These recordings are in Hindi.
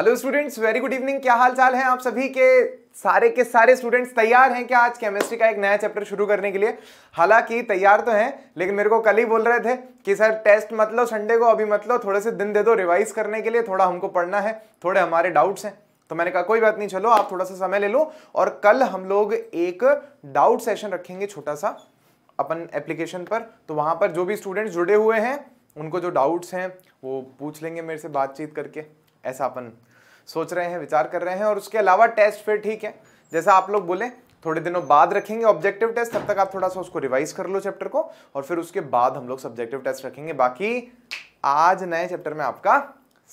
Hello students very good evening क्या हाल चाल है आप सभी के सारे के सारे स्टूडेंट्स तैयार हैं क्या आज केमिस्ट्री का एक नया चैप्टर शुरू करने के लिए हालांकि तैयार तो हैं लेकिन मेरे को कल ही बोल रहे थे कि सर टेस्ट मतलब संडे को अभी मतलब थोड़े से दिन दे दो रिवाइज करने के लिए थोड़ा हमको पढ़ना है थोड़े हमारे डाउट्स हैं तो मैंने कहा कोई बात नहीं चलो आप थोड़ा सा समय ले लो और कल हम लोग एक डाउट सेशन रखेंगे छोटा सा अपन एप्लीकेशन पर तो वहाँ पर जो भी स्टूडेंट्स जुड़े हुए हैं उनको जो डाउट्स हैं वो पूछ लेंगे मेरे से बातचीत करके ऐसा अपन सोच रहे हैं विचार कर रहे हैं और उसके अलावा टेस्ट फिर ठीक है जैसा आप लोग बोले थोड़े दिनों बाद रखेंगे ऑब्जेक्टिव टेस्ट तब तक आप थोड़ा सा उसको रिवाइज कर लो चैप्टर को और फिर उसके बाद हम लोग सब्जेक्टिव टेस्ट रखेंगे बाकी आज नए चैप्टर में आपका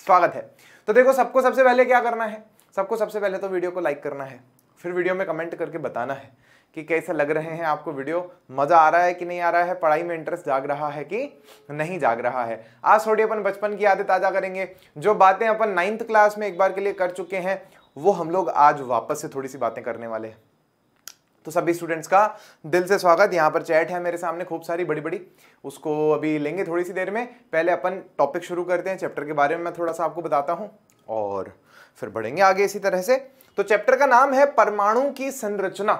स्वागत है तो देखो सबको सबसे पहले क्या करना है सबको सबसे पहले तो वीडियो को लाइक करना है फिर वीडियो में कमेंट करके बताना है कि कैसे लग रहे हैं आपको वीडियो मज़ा आ रहा है कि नहीं आ रहा है पढ़ाई में इंटरेस्ट जाग रहा है कि नहीं जाग रहा है आज थोड़ी अपन बचपन की यादें ताज़ा करेंगे जो बातें अपन नाइन्थ क्लास में एक बार के लिए कर चुके हैं वो हम लोग आज वापस से थोड़ी सी बातें करने वाले हैं तो सभी स्टूडेंट्स का दिल से स्वागत यहाँ पर चैट है मेरे सामने खूब सारी बड़ी बड़ी उसको अभी लेंगे थोड़ी सी देर में पहले अपन टॉपिक शुरू करते हैं चैप्टर के बारे में मैं थोड़ा सा आपको बताता हूँ और फिर बढ़ेंगे आगे इसी तरह से तो चैप्टर का नाम है परमाणु की संरचना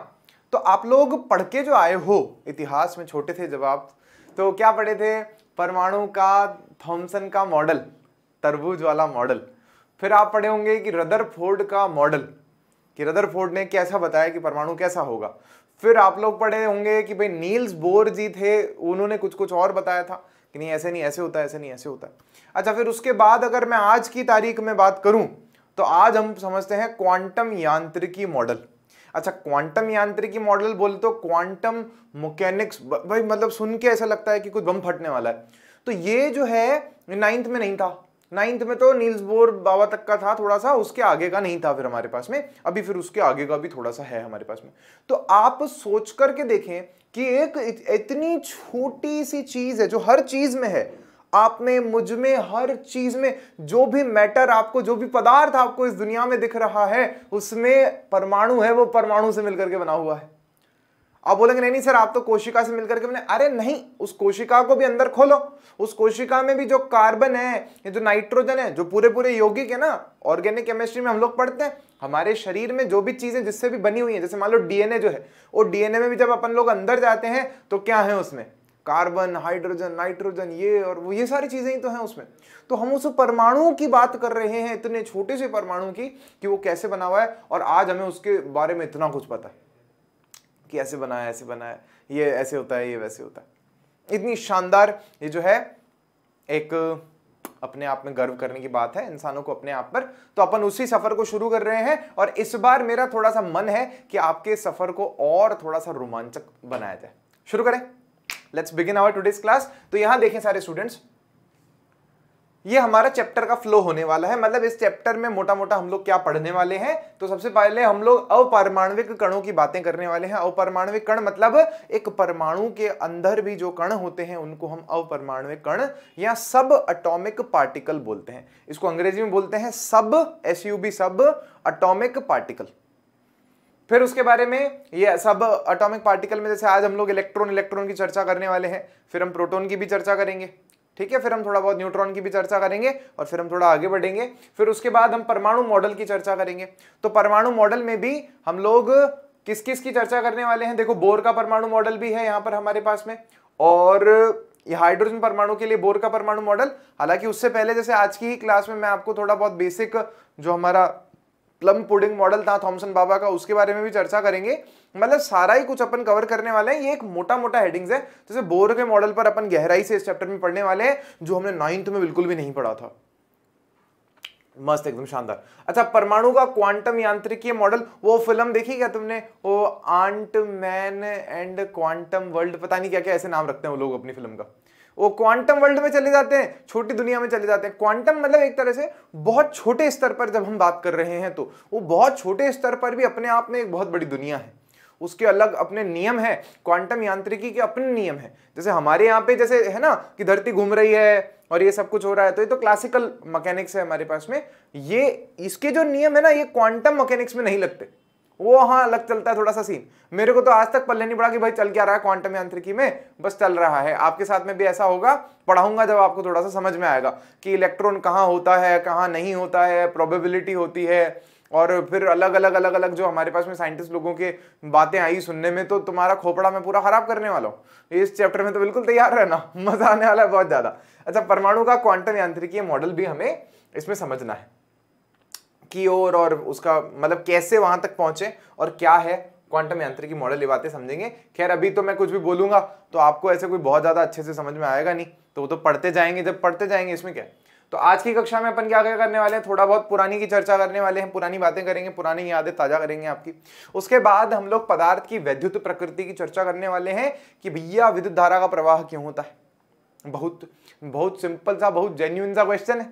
तो आप लोग पढ़ के जो आए हो इतिहास में छोटे थे जब आप तो क्या पढ़े थे परमाणु का थॉमसन का मॉडल तरबूज वाला मॉडल फिर आप पढ़े होंगे कि फोर्ड का मॉडल कि फोर्ड ने कैसा बताया कि परमाणु कैसा होगा फिर आप लोग पढ़े होंगे कि भाई नील्स बोर जी थे उन्होंने कुछ कुछ और बताया था कि नहीं ऐसे नहीं ऐसे होता ऐसे नहीं ऐसे होता अच्छा फिर उसके बाद अगर मैं आज की तारीख में बात करूं तो आज हम समझते हैं क्वांटम यांत्रिकी मॉडल अच्छा क्वांटम यांत्रिकी मॉडल बोले तो क्वांटम मोकेनिक्स भाई मतलब सुन के ऐसा लगता है कि कुछ बम फटने वाला है तो ये जो है नाइन्थ में नहीं था नाइन्थ में तो नील्स बोर बाबा तक का था थोड़ा सा उसके आगे का नहीं था फिर हमारे पास में अभी फिर उसके आगे का भी थोड़ा सा है हमारे पास में तो आप सोच करके देखें कि एक इतनी छोटी सी चीज़ है जो हर चीज़ में है आप में मुझ में हर चीज में जो भी मैटर आपको जो भी पदार्थ आपको इस दुनिया में दिख रहा है उसमें परमाणु है वो परमाणु से मिलकर के बना हुआ है आप बोलेंगे नहीं नहीं सर आप तो कोशिका से मिलकर के बने अरे नहीं उस कोशिका को भी अंदर खोलो उस कोशिका में भी जो कार्बन है ये जो नाइट्रोजन है जो पूरे पूरे यौगिक है ना ऑर्गेनिक केमिस्ट्री में हम लोग पढ़ते हैं हमारे शरीर में जो भी चीजें जिससे भी बनी हुई है जैसे मान लो डीएनए जो है वो डीएनए में भी जब अपन लोग अंदर जाते हैं तो क्या है उसमें कार्बन हाइड्रोजन नाइट्रोजन ये और वो ये सारी चीज़ें ही तो हैं उसमें तो हम उस परमाणुओं की बात कर रहे हैं इतने छोटे से परमाणु की कि वो कैसे बना हुआ है और आज हमें उसके बारे में इतना कुछ पता है कि ऐसे बना है ऐसे बना है ये ऐसे होता है ये वैसे होता है इतनी शानदार ये जो है एक अपने आप में गर्व करने की बात है इंसानों को अपने आप पर तो अपन उसी सफर को शुरू कर रहे हैं और इस बार मेरा थोड़ा सा मन है कि आपके सफर को और थोड़ा सा रोमांचक बनाया जाए शुरू करें let's begin our today's class तो यहां देखें सारे स्टूडेंट्स ये हमारा चैप्टर का फ्लो होने वाला है मतलब इस चैप्टर में मोटा मोटा हम लोग क्या पढ़ने वाले हैं तो सबसे पहले हम लोग अपरमाणविक कणों की बातें करने वाले हैं अपरमाणविक कण मतलब एक परमाणु के अंदर भी जो कण होते हैं उनको हम अपरमाणविक कण या सब अटोमिक पार्टिकल बोलते हैं इसको अंग्रेजी में बोलते हैं सब S U B subatomic particle फिर उसके बारे में ये सब अटोमिक पार्टिकल में जैसे आज हम लोग इलेक्ट्रॉन इलेक्ट्रॉन की चर्चा करने वाले हैं फिर हम प्रोटोन की भी चर्चा करेंगे ठीक है फिर हम थोड़ा बहुत न्यूट्रॉन की भी चर्चा करेंगे और फिर हम थोड़ा आगे बढ़ेंगे फिर उसके बाद हम परमाणु मॉडल की चर्चा करेंगे तो परमाणु मॉडल में भी हम लोग किस किस की चर्चा करने वाले हैं देखो बोर का परमाणु मॉडल भी है यहाँ पर हमारे पास में और ये हाइड्रोजन परमाणु के लिए बोर का परमाणु मॉडल हालांकि उससे पहले जैसे आज की ही क्लास में मैं आपको थोड़ा बहुत बेसिक जो हमारा प्लम पुडिंग मॉडल था थॉमसन बाबा का उसके बारे में भी चर्चा करेंगे मतलब सारा ही कुछ अपन कवर करने वाले हैं ये एक मोटा मोटा हेडिंग्स है जैसे बोर के मॉडल पर अपन गहराई से इस चैप्टर में पढ़ने वाले हैं जो हमने नाइन्थ में बिल्कुल भी नहीं पढ़ा था मस्त एकदम शानदार अच्छा परमाणु का क्वांटम यांत्रिकीय मॉडल वो फिल्म देखी क्या तुमने वो Ant Man and quantum world पता नहीं क्या क्या ऐसे नाम रखते हैं वो लोग अपनी फिल्म का वो क्वांटम वर्ल्ड में चले जाते हैं छोटी दुनिया में चले जाते हैं क्वांटम मतलब एक तरह से बहुत छोटे स्तर पर जब हम बात कर रहे हैं तो वो बहुत छोटे स्तर पर भी अपने आप में एक बहुत बड़ी दुनिया है उसके अलग अपने नियम है क्वांटम यांत्रिकी के अपने नियम है जैसे हमारे यहाँ पे जैसे है ना कि धरती घूम रही है और ये सब कुछ हो रहा है तो ये तो क्लासिकल मैकेनिक्स है हमारे पास में ये इसके जो नियम है ना ये क्वांटम मैकेनिक्स में नहीं लगते वो हाँ अलग चलता है थोड़ा सा सीन मेरे को तो आज तक पल्ले नहीं पड़ा कि भाई चल क्या रहा है क्वांटम यांत्रिकी में बस चल रहा है आपके साथ में भी ऐसा होगा पढ़ाऊंगा जब आपको थोड़ा सा समझ में आएगा कि इलेक्ट्रॉन कहाँ होता है कहाँ नहीं होता है प्रोबेबिलिटी होती है और फिर अलग अलग अलग अलग जो हमारे पास में साइंटिस्ट लोगों के बातें आई सुनने में तो तुम्हारा खोपड़ा मैं पूरा खराब करने वाला हूँ इस चैप्टर में तो बिल्कुल तैयार रहना मजा आने वाला है बहुत ज़्यादा अच्छा परमाणु का क्वांटम यांत्रिकीय मॉडल भी हमें इसमें समझना है की ओर और उसका मतलब कैसे वहां तक पहुंचे और क्या है क्वांटम यांत्रिकी मॉडल ये बातें समझेंगे खैर अभी तो मैं कुछ भी बोलूंगा तो आपको ऐसे कोई बहुत ज़्यादा अच्छे से समझ में आएगा नहीं तो वो तो पढ़ते जाएंगे जब पढ़ते जाएंगे इसमें क्या तो आज की कक्षा में अपन क्या क्या करने वाले हैं थोड़ा बहुत पुरानी की चर्चा करने वाले हैं पुरानी बातें करेंगे पुरानी यादें ताजा करेंगे आपकी उसके बाद हम लोग पदार्थ की वैद्युत प्रकृति की चर्चा करने वाले हैं कि भैया विद्युत धारा का प्रवाह क्यों होता है बहुत बहुत सिंपल सा बहुत जेन्यून सा क्वेश्चन है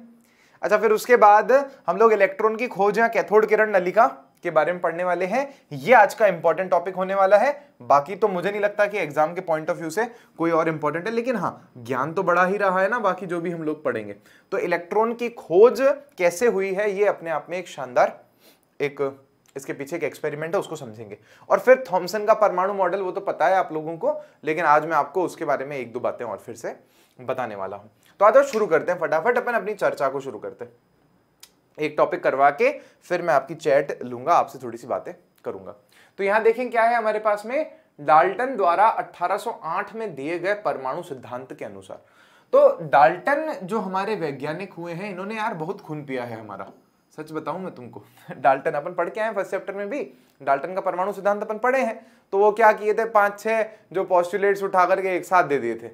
अच्छा फिर उसके बाद हम लोग इलेक्ट्रॉन की खोज या कैथोड किरण नलिका के बारे में पढ़ने वाले हैं ये आज का इंपॉर्टेंट टॉपिक होने वाला है बाकी तो मुझे नहीं लगता कि एग्जाम के पॉइंट ऑफ व्यू से कोई और इंपॉर्टेंट है लेकिन हाँ ज्ञान तो बड़ा ही रहा है ना बाकी जो भी हम लोग पढ़ेंगे तो इलेक्ट्रॉन की खोज कैसे हुई है ये अपने आप में एक शानदार एक इसके पीछे एक एक्सपेरिमेंट है उसको समझेंगे और फिर थॉमसन का परमाणु मॉडल वो तो पता है आप लोगों को लेकिन आज मैं आपको उसके बारे में एक दो बातें और फिर से बताने वाला हूं तो आज शुरू करते हैं फटाफट अपन अपनी चर्चा को शुरू करते हैं एक टॉपिक करवा के फिर मैं आपकी चैट लूंगा आपसे थोड़ी सी बातें करूंगा तो यहाँ देखें क्या है हमारे पास में डाल्टन द्वारा 1808 में दिए गए परमाणु सिद्धांत के अनुसार तो डाल्टन जो हमारे वैज्ञानिक हुए हैं इन्होंने यार बहुत खून पिया है हमारा सच बताऊं मैं तुमको डाल्टन अपन पढ़ के आए फर्स्ट चैप्टर में भी डाल्टन का परमाणु सिद्धांत अपन पढ़े हैं तो वो क्या किए थे पांच छह जो पॉस्टुलेट्स उठा करके एक साथ दे दिए थे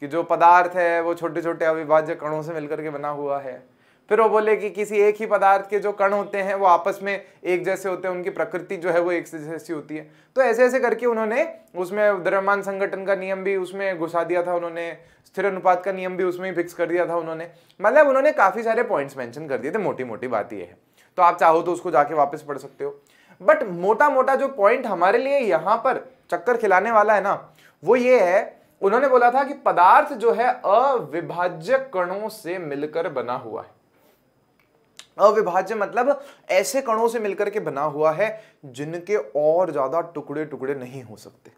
कि जो पदार्थ है वो छोटे छोटे अविभाज्य कणों से मिलकर के बना हुआ है फिर वो बोले कि किसी एक ही पदार्थ के जो कण होते हैं वो आपस में एक जैसे होते हैं उनकी प्रकृति जो है वो एक जैसी होती है तो ऐसे ऐसे करके उन्होंने उसमें द्रव्यमान संगठन का नियम भी उसमें घुसा दिया था उन्होंने स्थिर अनुपात का नियम भी उसमें ही फिक्स कर दिया था उन्होंने मतलब उन्होंने काफ़ी सारे पॉइंट्स मैंशन कर दिए थे मोटी मोटी बात ये है तो आप चाहो तो उसको जाके वापस पढ़ सकते हो बट मोटा मोटा जो पॉइंट हमारे लिए यहाँ पर चक्कर खिलाने वाला है ना वो ये है उन्होंने बोला था कि पदार्थ जो है अविभाज्य कणों से मिलकर बना हुआ है अविभाज्य मतलब ऐसे कणों से मिलकर के बना हुआ है जिनके और ज्यादा टुकड़े टुकड़े नहीं हो सकते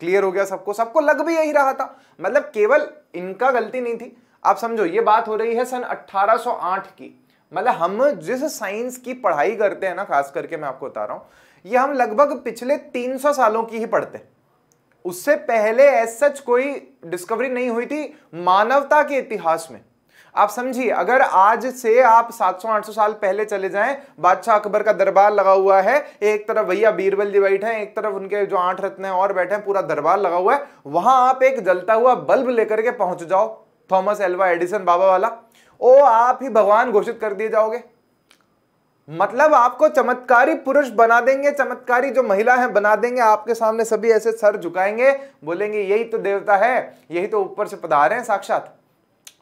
क्लियर हो गया सबको सबको लग भी यही रहा था मतलब केवल इनका गलती नहीं थी आप समझो ये बात हो रही है सन 1808 की मतलब हम जिस साइंस की पढ़ाई करते हैं ना खास करके मैं आपको बता रहा हूं ये हम लगभग पिछले 300 सालों की ही पढ़ते हैं उससे पहले एज सच कोई डिस्कवरी नहीं हुई थी मानवता के इतिहास में आप समझिए अगर आज से आप 700-800 साल पहले चले जाएं बादशाह अकबर का दरबार लगा हुआ है एक तरफ भैया बीरबल जी बैठे हैं एक तरफ उनके जो आठ रत्न हैं और बैठे हैं पूरा दरबार लगा हुआ है वहां आप एक जलता हुआ बल्ब लेकर के पहुंच जाओ थॉमस एल्वा एडिसन बाबा वाला ओ आप ही भगवान घोषित कर दिए जाओगे मतलब आपको चमत्कारी पुरुष बना देंगे चमत्कारी जो महिला है बना देंगे आपके सामने सभी ऐसे सर झुकाएंगे बोलेंगे यही तो देवता है यही तो ऊपर से पधारे हैं साक्षात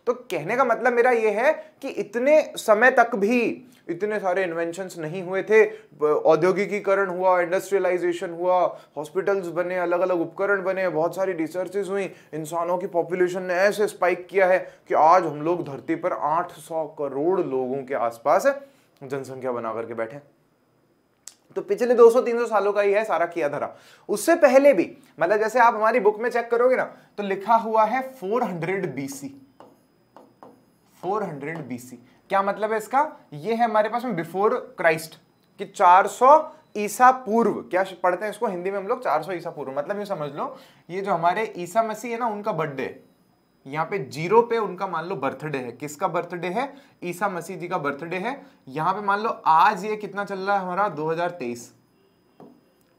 तो कहने का मतलब मेरा यह है कि इतने समय तक भी इतने सारे इन्वेंशन नहीं हुए थे औद्योगिकीकरण हुआ इंडस्ट्रियलाइजेशन हुआ हॉस्पिटल्स बने अलग अलग उपकरण बने बहुत सारी रिसर्चेज हुई इंसानों की पॉपुलेशन ने ऐसे स्पाइक किया है कि आज हम लोग धरती पर 800 करोड़ लोगों के आसपास जनसंख्या बना करके बैठे तो पिछले 200-300 सालों का ही है सारा किया धरा उससे पहले भी मतलब जैसे आप हमारी बुक में चेक करोगे ना तो लिखा हुआ है 400 बीसी फोर बीसी क्या मतलब है इसका ये है हमारे पास में बिफोर क्राइस्ट कि 400 ईसा पूर्व क्या पढ़ते हैं इसको हिंदी में हम लोग 400 ईसा पूर्व मतलब ये समझ लो ये जो हमारे ईसा मसीह है ना उनका बर्थडे यहाँ पे जीरो पे उनका मान लो बर्थडे है किसका बर्थडे है ईसा मसीह जी का बर्थडे है यहाँ पे मान लो आज ये कितना चल रहा है हमारा 2023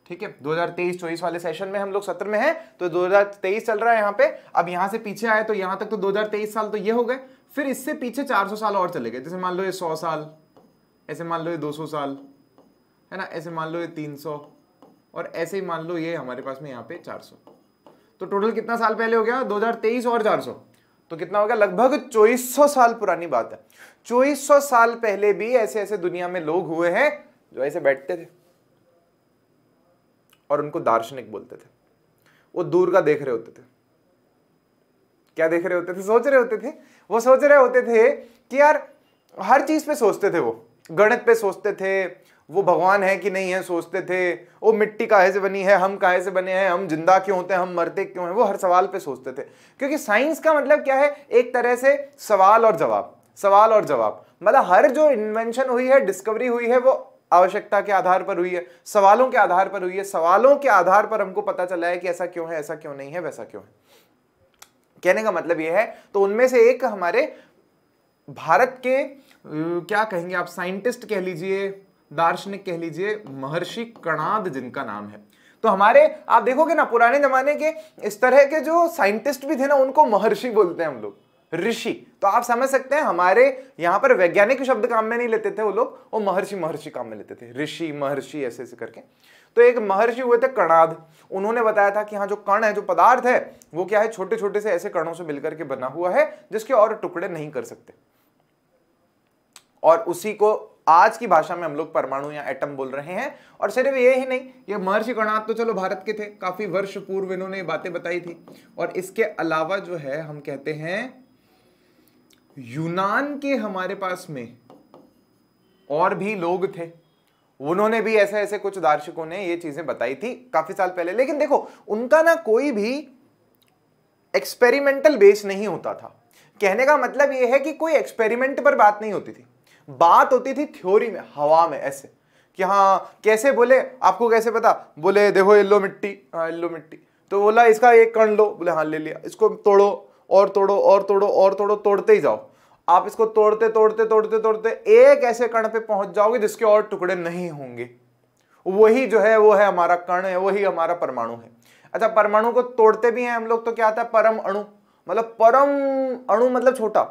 ठीक है 2023 24 वाले सेशन में हम लोग सत्र में हैं तो 2023 चल रहा है यहाँ पे अब यहाँ से पीछे आए तो यहाँ तक तो 2023 साल तो ये हो गए फिर इससे पीछे चार साल और चले गए जैसे मान लो ये सौ साल ऐसे मान लो ये दो साल है ना ऐसे मान लो ये तीन और ऐसे ही मान लो ये हमारे पास में यहाँ पे चार तो टोटल कितना साल पहले हो गया 2023 और 400 तो कितना हो गया लगभग 2400 साल पुरानी बात है 2400 साल पहले भी ऐसे ऐसे दुनिया में लोग हुए हैं जो ऐसे बैठते थे और उनको दार्शनिक बोलते थे वो दूर का देख रहे होते थे क्या देख रहे होते थे सोच रहे होते थे वो सोच रहे होते थे कि यार हर चीज पे सोचते थे वो गणित पे सोचते थे वो भगवान है कि नहीं है सोचते थे वो मिट्टी काहे से बनी है हम काहे से बने हैं हम जिंदा क्यों होते हैं हम मरते क्यों हैं वो हर सवाल पे सोचते थे क्योंकि साइंस का मतलब क्या है एक तरह से सवाल और जवाब सवाल और जवाब मतलब हर जो इन्वेंशन हुई है डिस्कवरी हुई है वो आवश्यकता के आधार पर हुई है सवालों के आधार पर हुई है सवालों के आधार पर हमको पता चला है कि ऐसा क्यों है ऐसा क्यों नहीं है वैसा क्यों है कहने का मतलब यह है तो उनमें से एक हमारे भारत के क्या कहेंगे आप साइंटिस्ट कह लीजिए दार्शनिक कह लीजिए महर्षि कणाद जिनका नाम है तो हमारे आप देखोगे ना पुराने जमाने के इस तरह के जो साइंटिस्ट भी थे ना उनको महर्षि बोलते हैं हम लोग ऋषि तो आप समझ सकते हैं हमारे यहाँ पर वैज्ञानिक शब्द काम में नहीं लेते थे वो लोग वो महर्षि महर्षि काम में लेते थे ऋषि महर्षि ऐसे ऐसे करके तो एक महर्षि हुए थे कणाद उन्होंने बताया था कि हाँ जो कण है जो पदार्थ है वो क्या है छोटे छोटे से ऐसे कणों से मिलकर के बना हुआ है जिसके और टुकड़े नहीं कर सकते और उसी को आज की भाषा में हम लोग परमाणु या एटम बोल रहे हैं और सिर्फ ये ही नहीं ये महर्षि गणात तो चलो भारत के थे काफी वर्ष पूर्व इन्होंने ये बातें बताई थी और इसके अलावा जो है हम कहते हैं यूनान के हमारे पास में और भी लोग थे उन्होंने भी ऐसे ऐसे कुछ दार्शकों ने ये चीजें बताई थी काफी साल पहले लेकिन देखो उनका ना कोई भी एक्सपेरिमेंटल बेस नहीं होता था कहने का मतलब यह है कि कोई एक्सपेरिमेंट पर बात नहीं होती थी बात होती थी थ्योरी में हवा में ऐसे कि हाँ कैसे बोले आपको कैसे पता बोले देखो येल्लो मिट्टी हाँ येल्लो मिट्टी तो बोला इसका एक कण लो बोले हाँ ले लिया इसको तोड़ो और तोड़ो और तोड़ो और तोड़ो तोड़ते ही जाओ आप इसको तोड़ते तोड़ते तोड़ते तोड़ते एक ऐसे कण पे पहुंच जाओगे जिसके और टुकड़े नहीं होंगे वही जो है वो है हमारा कण है वही हमारा परमाणु है अच्छा परमाणु को तोड़ते भी हैं हम लोग तो क्या आता है परम अणु मतलब परम अणु मतलब छोटा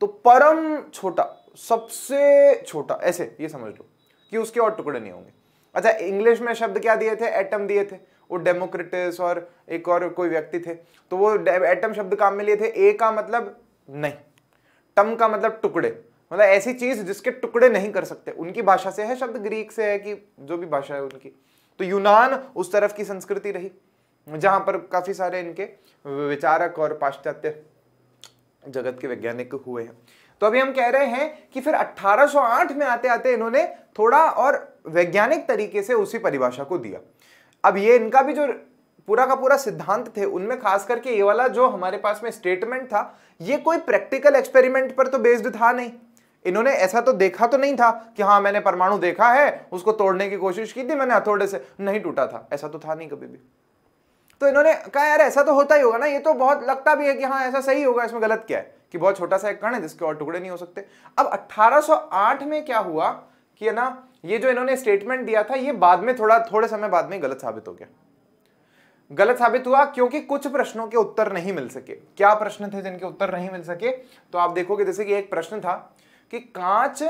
तो परम छोटा सबसे छोटा ऐसे ये समझ लो कि उसके और टुकड़े नहीं होंगे अच्छा इंग्लिश में शब्द क्या दिए थे एटम दिए थे वो डेमोक्रेटिस और एक और कोई व्यक्ति थे तो वो एटम शब्द काम में लिए थे ए का मतलब नहीं टम का मतलब टुकड़े मतलब ऐसी चीज जिसके टुकड़े नहीं कर सकते उनकी भाषा से है शब्द ग्रीक से है कि जो भी भाषा है उनकी तो यूनान उस तरफ की संस्कृति रही जहां पर काफ़ी सारे इनके विचारक और पाश्चात्य जगत के वैज्ञानिक हुए हैं तो अभी हम कह रहे हैं कि फिर 1808 में आते आते इन्होंने थोड़ा और वैज्ञानिक तरीके से उसी परिभाषा को दिया अब ये इनका भी जो पूरा का पूरा सिद्धांत थे उनमें खास करके ये वाला जो हमारे पास में स्टेटमेंट था ये कोई प्रैक्टिकल एक्सपेरिमेंट पर तो बेस्ड था नहीं इन्होंने ऐसा तो देखा तो नहीं था कि हाँ मैंने परमाणु देखा है उसको तोड़ने की कोशिश की थी मैंने हथौड़े से नहीं टूटा था ऐसा तो था नहीं कभी भी तो इन्होंने कहा यार ऐसा तो होता ही होगा ना ये तो बहुत लगता भी है कि हाँ ऐसा सही होगा इसमें गलत क्या है कि बहुत छोटा सा एक कण है जिसके और टुकड़े नहीं हो सकते अब 1808 में क्या हुआ कि है ना ये जो इन्होंने स्टेटमेंट दिया था ये बाद में थोड़ा थोड़े समय बाद में गलत साबित हो गया गलत साबित हुआ क्योंकि कुछ प्रश्नों के उत्तर नहीं मिल सके क्या प्रश्न थे जिनके उत्तर नहीं मिल सके तो आप देखोगे जैसे कि एक प्रश्न था कि कांच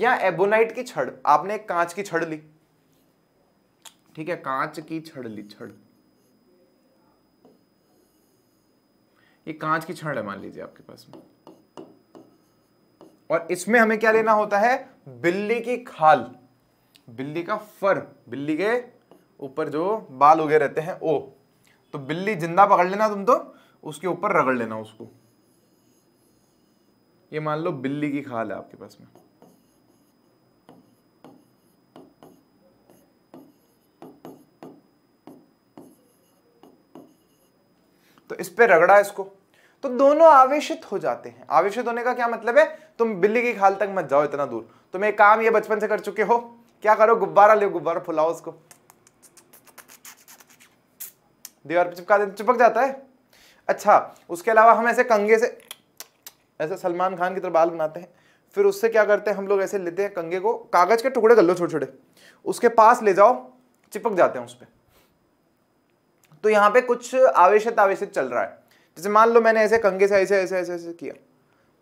या एबोनाइट की छड़ आपने कांच की छड़ ली ठीक है कांच की छड़ ली छड़ एक कांच की छड़ है मान लीजिए आपके पास में और इसमें हमें क्या लेना होता है बिल्ली की खाल बिल्ली का फर बिल्ली के ऊपर जो बाल उगे रहते हैं ओ तो बिल्ली जिंदा पकड़ लेना तुम तो उसके ऊपर रगड़ लेना उसको ये मान लो बिल्ली की खाल है आपके पास में तो इस पे रगड़ा इसको तो दोनों आवेशित हो जाते हैं आवेशित होने का क्या मतलब है तुम बिल्ली की खाल तक मत जाओ इतना दूर तुम एक काम ये बचपन से कर चुके हो क्या करो गुब्बारा लो गुब्बारा फुलाओ उसको दीवार पर चिपका देते चिपक जाता है अच्छा उसके अलावा हम ऐसे कंगे से ऐसे सलमान खान की तरह बाल बनाते हैं फिर उससे क्या करते हैं हम लोग ऐसे लेते हैं कंगे को कागज के टुकड़े कर लो छोटे छोटे उसके पास ले जाओ चिपक जाते हैं उस पर तो यहाँ पे कुछ आवेशित आवेशित चल रहा है जैसे मान लो मैंने ऐसे कंगे से ऐसे ऐसे ऐसे ऐसे किया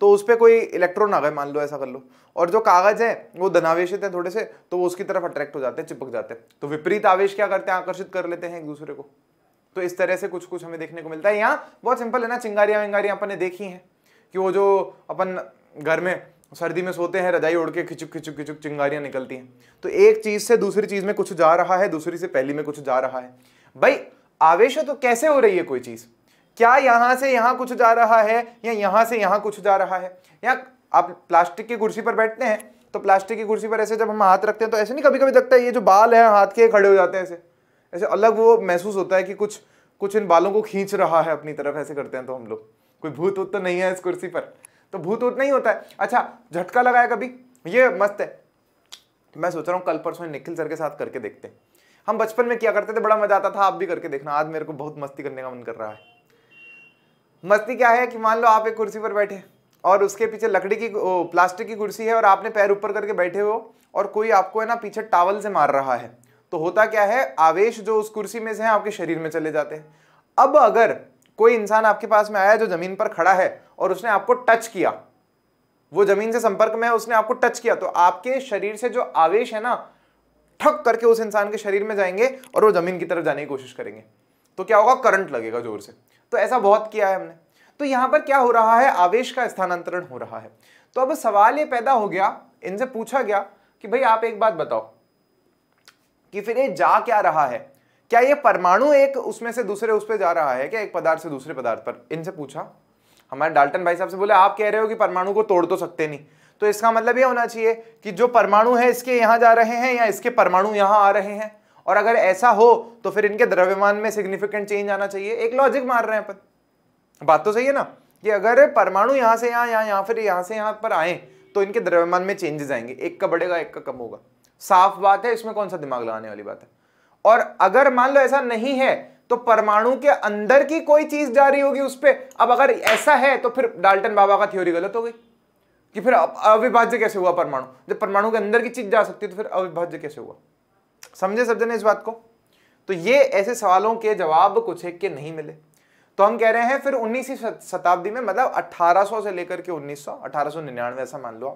तो उस पर कोई इलेक्ट्रॉन आ गए मान लो ऐसा कर लो और जो कागज है वो धनावेश हैं थोड़े से तो वो उसकी तरफ अट्रैक्ट हो जाते हैं चिपक जाते हैं तो विपरीत आवेश क्या करते हैं आकर्षित कर लेते हैं एक दूसरे को तो इस तरह से कुछ कुछ हमें देखने को मिलता है यहाँ बहुत सिंपल है ना चिंगारियाँ विंगारियाँ अपन ने देखी हैं कि वो जो अपन घर में सर्दी में सोते हैं रजाई ओढ़ के खिचुक खिचुक खिचुक चिंगारियाँ निकलती हैं तो एक चीज़ से दूसरी चीज़ में कुछ जा रहा है दूसरी से पहली में कुछ जा रहा है भाई आवेश तो कैसे हो रही है कोई चीज़ क्या यहाँ से यहाँ कुछ जा रहा है या यहाँ से यहाँ कुछ जा रहा है या आप प्लास्टिक की कुर्सी पर बैठते हैं तो प्लास्टिक की कुर्सी पर ऐसे जब हम हाथ रखते हैं तो ऐसे नहीं कभी कभी लगता है ये जो बाल है हाथ के खड़े हो जाते हैं ऐसे ऐसे अलग वो महसूस होता है कि कुछ कुछ इन बालों को खींच रहा है अपनी तरफ ऐसे करते हैं तो हम लोग कोई भूत उत तो नहीं है इस कुर्सी पर तो भूत उत नहीं होता है अच्छा झटका लगाया कभी ये मस्त है मैं सोच रहा हूँ कल परसों निखिल सर के साथ करके देखते हैं हम बचपन में क्या करते थे बड़ा मजा आता था आप भी करके देखना आज मेरे को बहुत मस्ती करने का मन कर रहा है मस्ती क्या है कि मान लो आप एक कुर्सी पर बैठे और उसके पीछे लकड़ी की ओ, प्लास्टिक की कुर्सी है और आपने पैर ऊपर करके बैठे हो और कोई आपको है ना पीछे टावल से मार रहा है तो होता क्या है आवेश जो उस कुर्सी में से है आपके शरीर में चले जाते हैं अब अगर कोई इंसान आपके पास में आया जो जमीन पर खड़ा है और उसने आपको टच किया वो जमीन से संपर्क में है उसने आपको टच किया तो आपके शरीर से जो आवेश है ना ठक करके उस इंसान के शरीर में जाएंगे और वो जमीन की तरफ जाने की कोशिश करेंगे तो क्या होगा करंट लगेगा जोर से तो ऐसा बहुत किया है हमने तो यहां पर क्या हो रहा है आवेश का स्थानांतरण हो रहा है तो अब सवाल ये पैदा हो गया इनसे पूछा गया कि भाई आप एक बात बताओ कि फिर ये जा क्या रहा है क्या ये परमाणु एक उसमें से दूसरे उस पर जा रहा है क्या एक पदार्थ से दूसरे पदार्थ पर इनसे पूछा हमारे डाल्टन भाई साहब से बोले आप कह रहे हो कि परमाणु को तोड़ तो सकते नहीं तो इसका मतलब ये होना चाहिए कि जो परमाणु है इसके यहां जा रहे हैं या इसके परमाणु यहां आ रहे हैं और अगर ऐसा हो तो फिर इनके द्रव्यमान में सिग्निफिकेंट चेंज आना चाहिए एक लॉजिक मार रहे हैं अपन बात तो सही है ना कि अगर परमाणु यहां से यहां यहां फिर यहां से यहां पर आए तो इनके द्रव्यमान में चेंजेस आएंगे एक का बढ़ेगा एक का कम होगा साफ बात है इसमें कौन सा दिमाग लगाने वाली बात है और अगर मान लो ऐसा नहीं है तो परमाणु के अंदर की कोई चीज जा रही होगी उस पर अब अगर ऐसा है तो फिर डाल्टन बाबा का थ्योरी गलत हो गई कि फिर अविभाज्य कैसे हुआ परमाणु जब परमाणु के अंदर की चीज जा सकती है तो फिर अविभाज्य कैसे हुआ समझे सब जने इस बात को तो ये ऐसे सवालों के जवाब कुछ एक के नहीं मिले तो हम कह रहे हैं फिर उन्नीसवीं शताब्दी में मतलब 1800 से लेकर के 1900 1899 ऐसा मान लो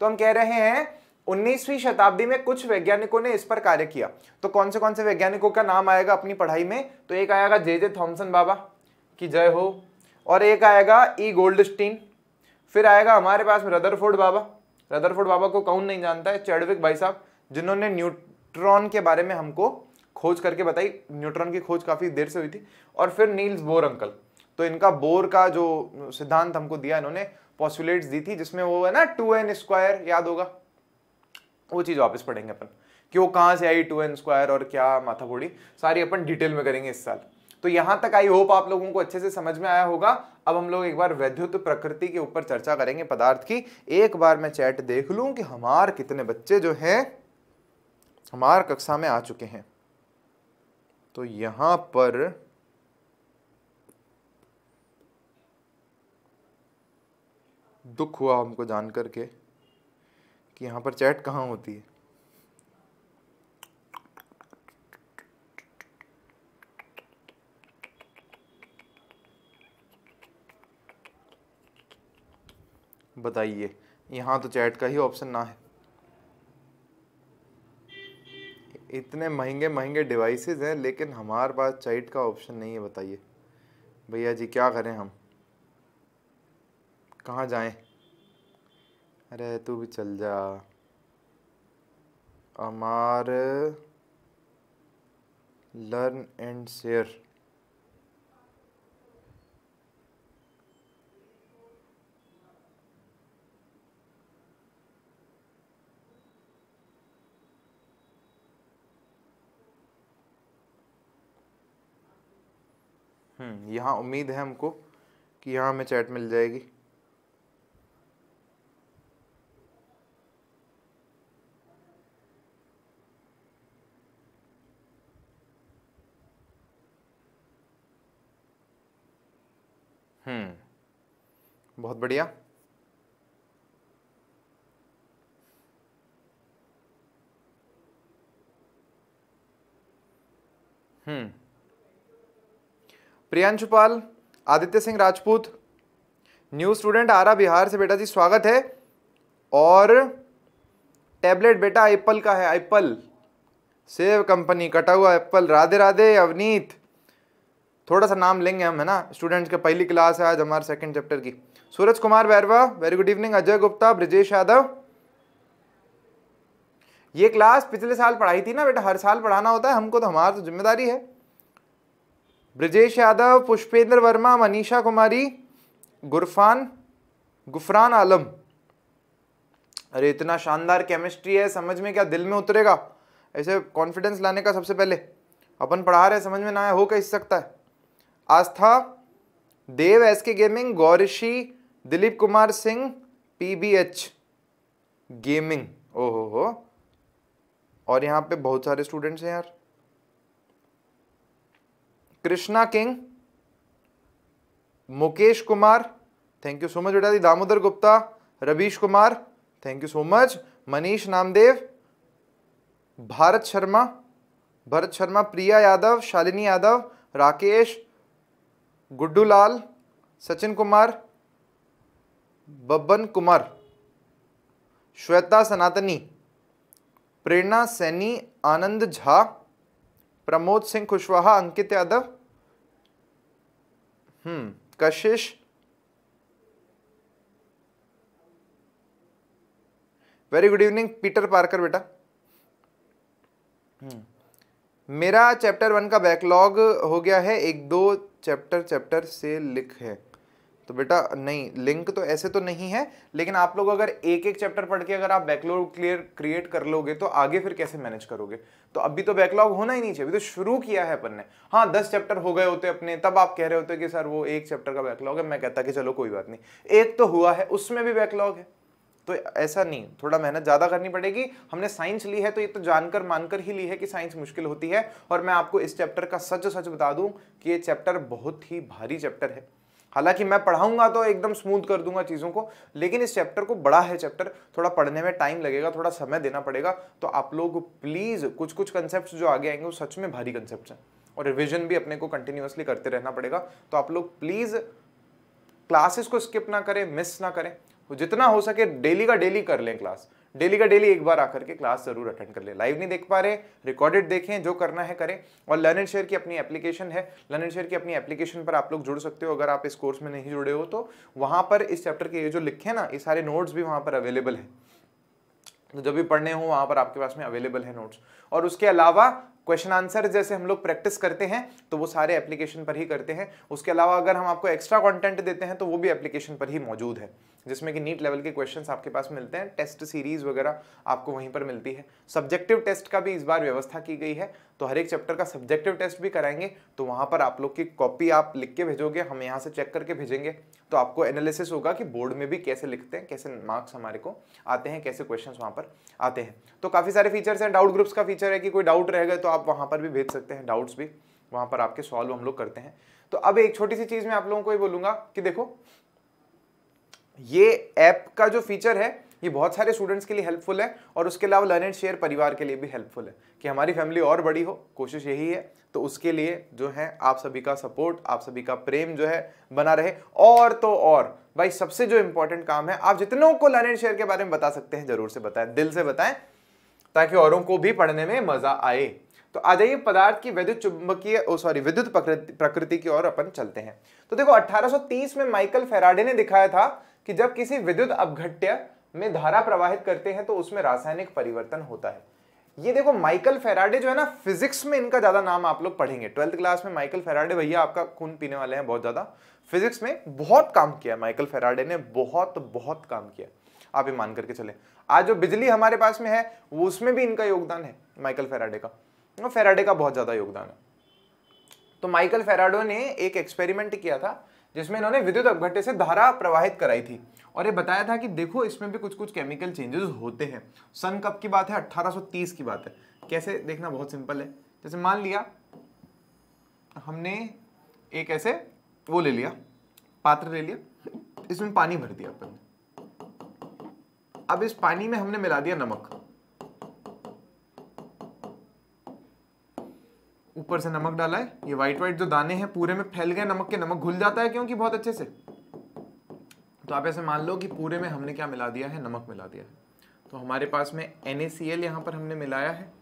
तो हम कह रहे हैं उन्नीसवीं शताब्दी में कुछ वैज्ञानिकों ने इस पर कार्य किया तो कौन से कौन से वैज्ञानिकों का नाम आएगा अपनी पढ़ाई में तो एक आएगा जे जे थॉम्सन बाबा की जय हो और एक आएगा ई गोल्ड फिर आएगा हमारे पास रदरफोर्ड बाबा रदरफोर्ड बाबा को कौन नहीं जानता है चैडविक भाई साहब जिन्होंने न्यू न्यूट्रॉन के बारे में हमको खोज करके बताई न्यूट्रॉन की खोज काफ़ी देर से हुई थी और फिर नील्स बोर अंकल तो इनका बोर का जो सिद्धांत हमको दिया इन्होंने पॉस्टुलेट्स दी थी जिसमें वो है ना टू एन स्क्वायर याद होगा वो चीज़ वापस पढ़ेंगे अपन कि वो कहाँ से आई टू एन स्क्वायर और क्या माथा फोड़ी सारी अपन डिटेल में करेंगे इस साल तो यहाँ तक आई होप आप लोगों को अच्छे से समझ में आया होगा अब हम लोग एक बार वैद्युत प्रकृति के ऊपर चर्चा करेंगे पदार्थ की एक बार मैं चैट देख लूँ कि हमार कितने बच्चे जो हैं हमार कक्षा में आ चुके हैं तो यहां पर दुख हुआ हमको जान करके कि यहां पर चैट कहाँ होती है बताइए यहां तो चैट का ही ऑप्शन ना है इतने महंगे महंगे डिवाइसेस हैं लेकिन हमारे पास चाइट का ऑप्शन नहीं है बताइए भैया जी क्या करें हम कहाँ जाएं अरे तू भी चल जा हमार लर्न एंड शेयर हम्म, यहाँ उम्मीद है हमको कि यहाँ हमें चैट मिल जाएगी हम्म बहुत बढ़िया हम्म प्रियांशु पाल आदित्य सिंह राजपूत न्यू स्टूडेंट आरा बिहार से बेटा जी स्वागत है और टैबलेट बेटा एप्पल का है एप्पल सेव कंपनी कटा हुआ एप्पल राधे राधे अवनीत थोड़ा सा नाम लेंगे हम है ना स्टूडेंट्स के पहली क्लास है आज हमारे सेकंड चैप्टर की Suraj Kumar Bairwa very good evening Ajay Gupta Brajesh Yadav ये क्लास पिछले साल पढ़ाई थी ना बेटा हर साल पढ़ाना होता है हमको तो हमारा तो जिम्मेदारी है ब्रजेश यादव पुष्पेंद्र वर्मा मनीषा कुमारी गुरफान गुफरान आलम अरे इतना शानदार केमिस्ट्री है समझ में क्या दिल में उतरेगा ऐसे कॉन्फिडेंस लाने का सबसे पहले अपन पढ़ा रहे समझ में ना आया हो कैसे सकता है Aastha Dev S K gaming Gaurishi Dilip Kumar Singh P B H gaming ओहो हो और यहाँ पे बहुत सारे स्टूडेंट्स हैं यार Krishna king Mukesh Kumar thank you so much बेटा जी Damodar Gupta Ravish Kumar thank you so much Manish Namdev Bharat Sharma Bharat Sharma Priya Yadav Shalini Yadav Rakesh Guddu Lal Sachin Kumar Babban Kumar Shweta Sanatani Prerna Saini आनंद झा प्रमोद सिंह कुशवाहा अंकित यादव हम्म Kashish very good evening Peter Parker बेटा hmm. मेरा चैप्टर वन का बैकलॉग हो गया है एक दो चैप्टर चैप्टर से लिख है तो बेटा नहीं लिंक तो ऐसे तो नहीं है लेकिन आप लोग अगर एक एक चैप्टर पढ़ के अगर आप बैकलॉग क्लियर क्रिएट कर लोगे तो आगे फिर कैसे मैनेज करोगे तो अभी तो बैकलॉग होना ही नहीं चाहिए अभी तो शुरू किया है अपन ने हाँ दस चैप्टर हो गए होते अपने तब आप कह रहे होते कि सर वो एक चैप्टर का बैकलॉग है मैं कहता कि चलो कोई बात नहीं एक तो हुआ है उसमें भी बैकलॉग है तो ऐसा नहीं थोड़ा मेहनत ज़्यादा करनी पड़ेगी हमने साइंस ली है तो ये तो जानकर मानकर ही ली है कि साइंस मुश्किल होती है और मैं आपको इस चैप्टर का सच सच बता दूं कि ये चैप्टर बहुत ही भारी चैप्टर है हालांकि मैं पढ़ाऊंगा तो एकदम स्मूथ कर दूंगा चीज़ों को लेकिन इस चैप्टर को बड़ा है चैप्टर थोड़ा पढ़ने में टाइम लगेगा थोड़ा समय देना पड़ेगा तो आप लोग प्लीज़ कुछ कुछ कंसेप्ट जो आगे आएंगे वो सच में भारी कंसेप्ट हैं और रिविजन भी अपने को कंटिन्यूसली करते रहना पड़ेगा तो आप लोग प्लीज़ क्लासेस को स्किप ना करें मिस ना करें जितना हो सके डेली का डेली कर लें क्लास डेली का डेली एक बार आकर के क्लास जरूर अटेंड कर ले लाइव नहीं देख पा रहे रिकॉर्डेड देखें जो करना है करें और लर्न एंड शेयर की अपनी एप्लीकेशन है लर्न एंड शेयर की अपनी एप्लीकेशन पर आप लोग जुड़ सकते हो अगर आप इस कोर्स में नहीं जुड़े हो तो वहां पर इस चैप्टर के जो लिखे ना ये सारे नोट्स भी वहाँ पर अवेलेबल है तो जब भी पढ़ने हो वहाँ पर आपके पास में अवेलेबल है नोट्स और उसके अलावा क्वेश्चन आंसर जैसे हम लोग प्रैक्टिस करते हैं तो वो सारे एप्लीकेशन पर ही करते हैं उसके अलावा अगर हम आपको एक्स्ट्रा कंटेंट देते हैं तो वो भी एप्लीकेशन पर ही मौजूद है जिसमें कि नीट लेवल के क्वेश्चंस आपके पास मिलते हैं टेस्ट सीरीज़ वगैरह आपको वहीं पर मिलती है सब्जेक्टिव टेस्ट का भी इस बार व्यवस्था की गई है तो हर एक चैप्टर का सब्जेक्टिव टेस्ट भी कराएंगे तो वहाँ पर आप लोग की कॉपी आप लिख के भेजोगे हम यहाँ से चेक करके भेजेंगे तो आपको एनालिसिस होगा कि बोर्ड में भी कैसे लिखते हैं कैसे मार्क्स हमारे को आते हैं कैसे क्वेश्चन वहाँ पर आते हैं तो काफ़ी सारे फीचर्स हैं डाउट ग्रुप्स का फीचर है कि कोई डाउट रह गए तो आप वहाँ पर भी भेज सकते हैं डाउट्स भी वहाँ पर आपके सॉल्व हम लोग करते हैं तो अब एक छोटी सी चीज़ में आप लोगों को ये बोलूँगा कि देखो ये ऐप का जो फीचर है ये बहुत सारे स्टूडेंट्स के लिए हेल्पफुल है और उसके अलावा लर्न एंड शेयर परिवार के लिए भी हेल्पफुल है कि हमारी फैमिली और बड़ी हो कोशिश यही है तो उसके लिए जो है आप सभी का सपोर्ट आप सभी का प्रेम जो है बना रहे और तो और भाई सबसे जो इंपॉर्टेंट काम है आप जितनों को लर्न एंड शेयर के बारे में बता सकते हैं जरूर से बताएं दिल से बताएं ताकि औरों को भी पढ़ने में मजा आए तो आ जाइए पदार्थ की विद्युत चुंबकीय सॉरी विद्युत प्रकृति की ओर अपन चलते हैं तो देखो 1830 में माइकल फेराडे ने दिखाया था कि जब किसी विद्युत अपघट्य में धारा प्रवाहित करते हैं तो उसमें रासायनिक परिवर्तन होता है ये देखो माइकल फेराडे जो है ना फिजिक्स में इनका ज्यादा नाम आप लोग पढ़ेंगे ट्वेल्थ क्लास में माइकल फेराडे भैया आपका खून पीने वाले हैं बहुत ज्यादा फिजिक्स में बहुत काम किया माइकल फेराडे ने बहुत बहुत काम किया आप ये मान करके चले आज जो बिजली हमारे पास में है वो उसमें भी इनका योगदान है माइकल फेराडे का फेराडे का बहुत ज्यादा योगदान है तो माइकल फेराडो ने एक एक्सपेरिमेंट किया था जिसमें इन्होंने विद्युत अपघट्य से धारा प्रवाहित कराई थी और ये बताया था कि देखो इसमें भी कुछ कुछ केमिकल चेंजेस होते हैं सन कब की बात है 1830 की बात है कैसे देखना बहुत सिंपल है जैसे मान लिया हमने एक ऐसे वो ले लिया पात्र ले लिया इसमें पानी भर दिया अपन अब इस पानी में हमने मिला दिया नमक ऊपर से नमक डाला है ये व्हाइट व्हाइट जो दाने हैं पूरे में फैल गए नमक के नमक घुल जाता है क्योंकि बहुत अच्छे से तो आप ऐसे मान लो कि पूरे में हमने क्या मिला दिया है नमक मिला दिया है तो हमारे पास में एन ए सी एल यहाँ पर हमने मिलाया है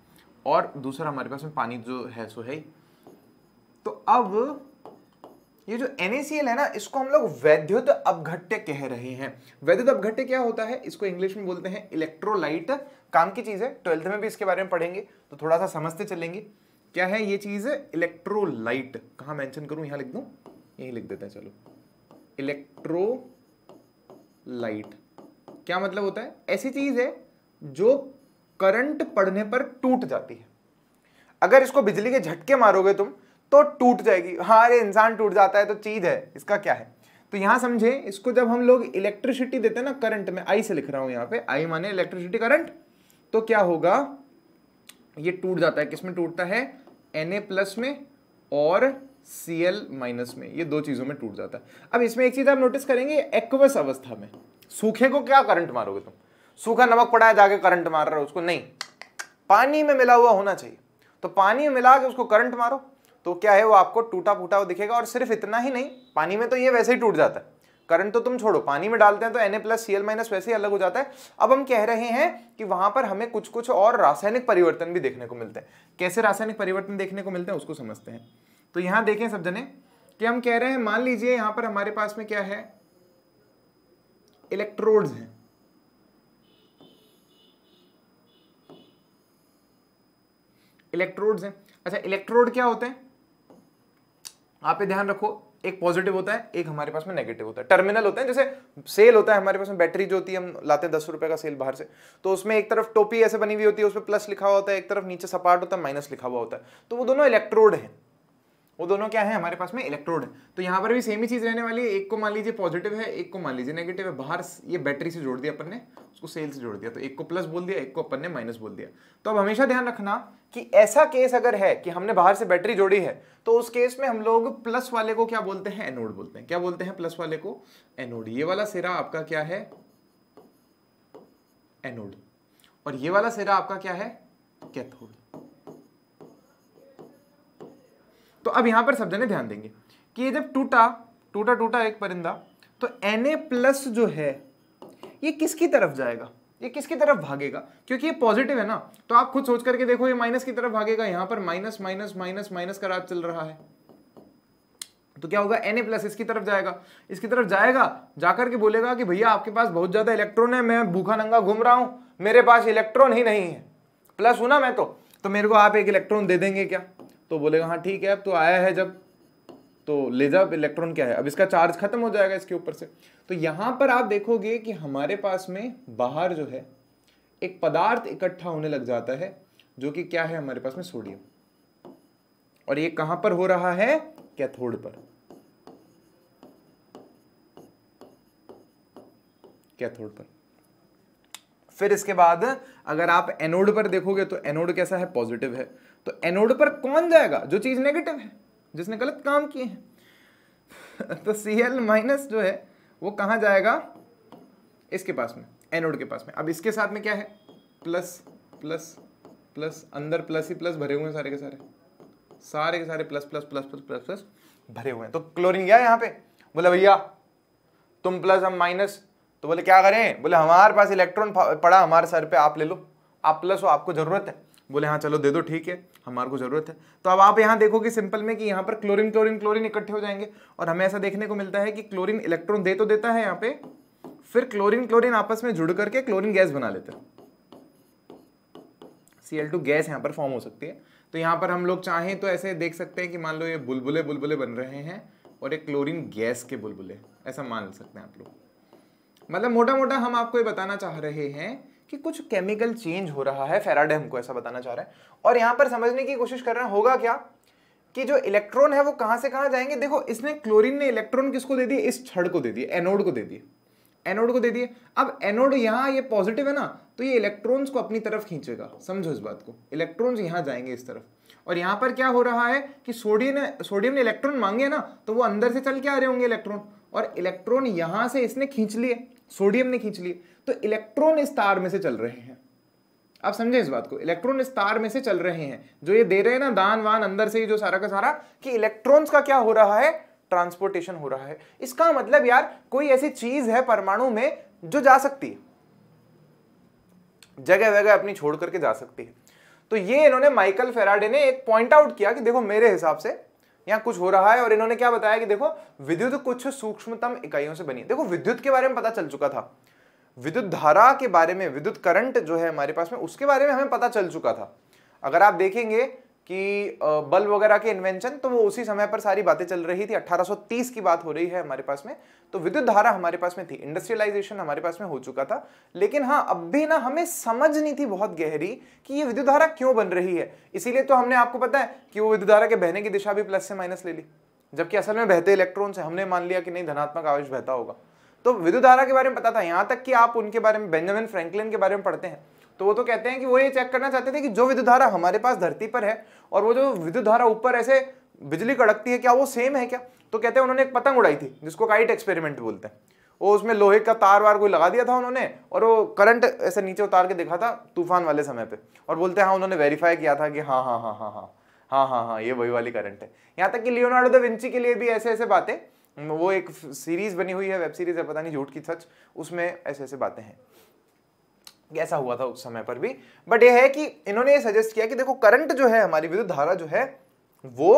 और दूसरा हमारे पास में पानी जो है सो है तो अब ये जो एन है ना इसको हम लोग वैद्युत अपघट्य कह रहे हैं वैद्युत अपघट्य क्या होता है इसको इंग्लिश में बोलते हैं इलेक्ट्रोलाइट काम की चीज़ है ट्वेल्थ में भी इसके बारे में पढ़ेंगे तो थोड़ा सा समझते चलेंगे क्या है ये चीज है इलेक्ट्रोलाइट कहा मेंशन करूं यहां लिख दू यही लिख देते हैं चलो इलेक्ट्रोलाइट क्या मतलब होता है ऐसी चीज है जो करंट पड़ने पर टूट जाती है अगर इसको बिजली के झटके मारोगे तुम तो टूट जाएगी हाँ अरे इंसान टूट जाता है तो चीज है इसका क्या है तो यहां समझे इसको जब हम लोग इलेक्ट्रिसिटी देते हैं ना करंट में आई से लिख रहा हूं यहां पे आई माने इलेक्ट्रिसिटी करंट तो क्या होगा ये टूट जाता है किसमें टूटता है एन प्लस में और सी एल माइनस में ये दो चीज़ों में टूट जाता है अब इसमें एक चीज़ आप नोटिस करेंगे एक्वस अवस्था में सूखे को क्या करंट मारोगे तुम सूखा नमक पड़ा है जाके करंट मार रहे हो उसको नहीं पानी में मिला हुआ होना चाहिए तो पानी में मिला के उसको करंट मारो तो क्या है वो आपको टूटा फूटा हुआ दिखेगा और सिर्फ इतना ही नहीं पानी में तो ये वैसे ही टूट जाता है करंट तो तुम छोड़ो पानी में डालते हैं तो N A plus C L minus वैसे ही अलग हो जाता है अब हम कह रहे हैं कि वहां पर हमें कुछ कुछ और रासायनिक परिवर्तन भी देखने को मिलते हैं कैसे रासायनिक परिवर्तन देखने को मिलते हैं उसको समझते हैं तो यहां देखें सब जने कि हम कह रहे हैं मान लीजिए यहां पर हमारे पास में क्या है इलेक्ट्रोड्स हैं इलेक्ट्रोड्स हैं अच्छा इलेक्ट्रोड क्या होते हैं आप ध्यान रखो एक पॉजिटिव होता है एक हमारे पास में नेगेटिव होता है टर्मिनल होते हैं जैसे सेल होता है हमारे पास में बैटरी जो होती है हम लाते हैं दस रुपए का सेल बाहर से तो उसमें एक तरफ टोपी ऐसे बनी हुई होती है उस पर प्लस लिखा हुआ होता है एक तरफ नीचे सपाट होता है माइनस लिखा हुआ होता है तो वो दोनों इलेक्ट्रोड है वो दोनों क्या है हमारे पास में इलेक्ट्रोड है तो यहाँ पर भी सेम ही चीज़ रहने वाली है एक को मान लीजिए पॉजिटिव है एक को मान लीजिए नेगेटिव है बाहर ये बैटरी से जोड़ दिया अपन ने उसको सेल से जोड़ दिया तो एक को प्लस बोल दिया एक को अपन ने माइनस बोल दिया तो अब हमेशा ध्यान रखना कि ऐसा केस अगर है कि हमने बाहर से बैटरी जोड़ी है तो उस केस में हम लोग प्लस वाले को क्या बोलते हैं एनोड बोलते हैं क्या बोलते हैं प्लस वाले को एनोड ये वाला सिरा आपका क्या है एनोड और ये वाला सिरा आपका क्या है कैथोड तो अब यहां पर सब जने ध्यान देंगे कि ये जब टूटा टूटा टूटा एक परिंदा तो एन ए प्लस जो है ये किसकी तरफ जाएगा ये किसकी तरफ भागेगा क्योंकि ये पॉजिटिव है ना तो आप खुद सोच करके देखो ये माइनस की तरफ भागेगा यहां पर माइनस माइनस माइनस माइनस का राज चल रहा है तो क्या होगा एन ए प्लस इसकी तरफ जाएगा इसकी तरफ जाएगा जाकर के बोलेगा कि भैया आपके पास बहुत ज़्यादा इलेक्ट्रॉन है मैं भूखा नंगा घूम रहा हूं मेरे पास इलेक्ट्रॉन ही नहीं है प्लस हूं ना मैं तो तो मेरे को आप एक इलेक्ट्रॉन दे देंगे क्या तो बोलेगा हाँ ठीक है अब तो आया है जब तो ले जा इलेक्ट्रॉन क्या है अब इसका चार्ज खत्म हो जाएगा इसके ऊपर से तो यहाँ पर आप देखोगे कि हमारे पास में बाहर जो है एक पदार्थ इकट्ठा होने लग जाता है जो कि क्या है हमारे पास में सोडियम और ये कहां पर हो रहा है कैथोड पर कैथोड पर फिर इसके बाद अगर आप एनोड पर देखोगे तो एनोड कैसा है पॉजिटिव है तो एनोड पर कौन जाएगा जो चीज़ नेगेटिव है जिसने गलत काम किए हैं तो सी एल माइनस जो है वो कहां जाएगा इसके पास में एनोड के पास में अब इसके साथ में क्या है प्लस प्लस प्लस अंदर प्लस ही प्लस भरे हुए हैं सारे के सारे सारे के सारे plus plus plus plus plus plus भरे हुए हैं तो क्लोरीन गया यहां पे बोला भैया तुम प्लस हम माइनस तो बोले क्या करें बोले हमारे पास इलेक्ट्रॉन पड़ा हमारे सर पे आप ले लो आप प्लस हो आपको जरूरत है बोले हाँ चलो दे दो ठीक है हमारे को ज़रूरत है तो अब आप यहाँ देखोगे सिंपल में कि यहाँ पर क्लोरीन क्लोरीन क्लोरीन इकट्ठे हो जाएंगे और हमें ऐसा देखने को मिलता है कि क्लोरीन इलेक्ट्रॉन दे तो देता है यहाँ पे फिर क्लोरीन क्लोरीन आपस में जुड़ करके क्लोरीन गैस बना लेते हैं सी गैस यहाँ पर फॉर्म हो सकती है तो यहाँ पर हम लोग चाहें तो ऐसे देख सकते हैं कि मान लो ये बुलबुले बुलबुले बन रहे हैं और एक क्लोरीन गैस के बुलबुले ऐसा मान सकते हैं आप लोग मतलब मोटा मोटा हम आपको ये बताना चाह रहे हैं कि कुछ केमिकल चेंज हो रहा है फेराडे हमको ऐसा बताना चाह रहा है और यहां पर समझने की कोशिश कर रहे हैं होगा क्या कि जो इलेक्ट्रॉन है वो कहां से कहां जाएंगे देखो इसने क्लोरीन ने इलेक्ट्रॉन किसको दे दिए इस छड़ को दे दिए एनोड को दे दिए एनोड को दे दिए अब एनोड यहां ये पॉजिटिव है ना तो ये इलेक्ट्रॉन्स को अपनी तरफ खींचेगा समझो इस बात को इलेक्ट्रॉन्स यहां जाएंगे इस तरफ और यहां पर क्या हो रहा है कि सोडियम ने सोडियम ने इलेक्ट्रॉन मांगे ना तो वो अंदर से चल के आ रहे होंगे इलेक्ट्रॉन और इलेक्ट्रॉन यहां से इसने खींच लिए सोडियम ने खींच लिए तो इलेक्ट्रॉन इस तार में से चल रहे हैं आप समझे इस बात को इलेक्ट्रॉन इस तार में से चल रहे हैं जो ये दे रहे हैं ना दान वान अंदर से ही जो सारा का सारा कि इलेक्ट्रॉन्स का क्या हो रहा है ट्रांसपोर्टेशन हो रहा है इसका मतलब यार कोई ऐसी चीज है परमाणु में जो जा सकती है जगह वगह अपनी छोड़ करके जा सकती है तो ये इन्होंने माइकल फेराडे ने एक पॉइंट आउट किया कि देखो मेरे हिसाब से यहां कुछ हो रहा है और इन्होंने क्या बताया कि देखो विद्युत कुछ सूक्ष्मतम इकाइयों से बनी देखो विद्युत के बारे में पता चल चुका था विद्युत धारा के बारे में विद्युत करंट जो है हमारे पास में उसके बारे में हमें पता चल चुका था अगर आप देखेंगे कि बल्ब वगैरह के इन्वेंशन तो वो उसी समय पर सारी बातें चल रही थी 1830 की बात हो रही है हमारे पास में तो विद्युत धारा हमारे पास में थी इंडस्ट्रियलाइजेशन हमारे पास में हो चुका था लेकिन हाँ अब भी ना हमें समझ नहीं थी बहुत गहरी कि ये विद्युत धारा क्यों बन रही है इसीलिए तो हमने आपको पता है कि वो विद्युत धारा के बहने की दिशा भी प्लस से माइनस ले ली जबकि असल में बहते इलेक्ट्रॉन से हमने मान लिया कि नहीं धनात्मक आवेश बहता होगा तो विद्युत धारा के बारे में पता था यहाँ तक कि आप उनके बारे में बेंजामिन फ्रैंकलिन के बारे में पढ़ते हैं तो वो तो कहते हैं कि वो ये चेक करना चाहते थे कि जो विद्युत धारा हमारे पास धरती पर है और वो जो विद्युत धारा ऊपर ऐसे बिजली कड़कती है क्या वो सेम है क्या तो कहते हैं उन्होंने एक पतंग उड़ाई थी जिसको काइट एक्सपेरिमेंट बोलते हैं वो उसमें लोहे का तार वार कोई लगा दिया था उन्होंने और वो करंट ऐसे नीचे उतार के देखा था तूफान वाले समय पे और बोलते हैं हाँ उन्होंने वेरीफाई किया था कि हाँ हाँ हाँ हाँ हाँ हाँ हाँ हाँ ये वही वाली करंट है यहाँ तक कि लियोनार्डो द विंची के लिए भी ऐसे ऐसे बातें वो एक सीरीज़ बनी हुई है वेब सीरीज़ है पता नहीं झूठ की सच उसमें ऐसे ऐसे बातें हैं ऐसा हुआ था उस समय पर भी बट यह है कि इन्होंने ये सजेस्ट किया कि देखो करंट जो है हमारी विद्युत धारा जो है वो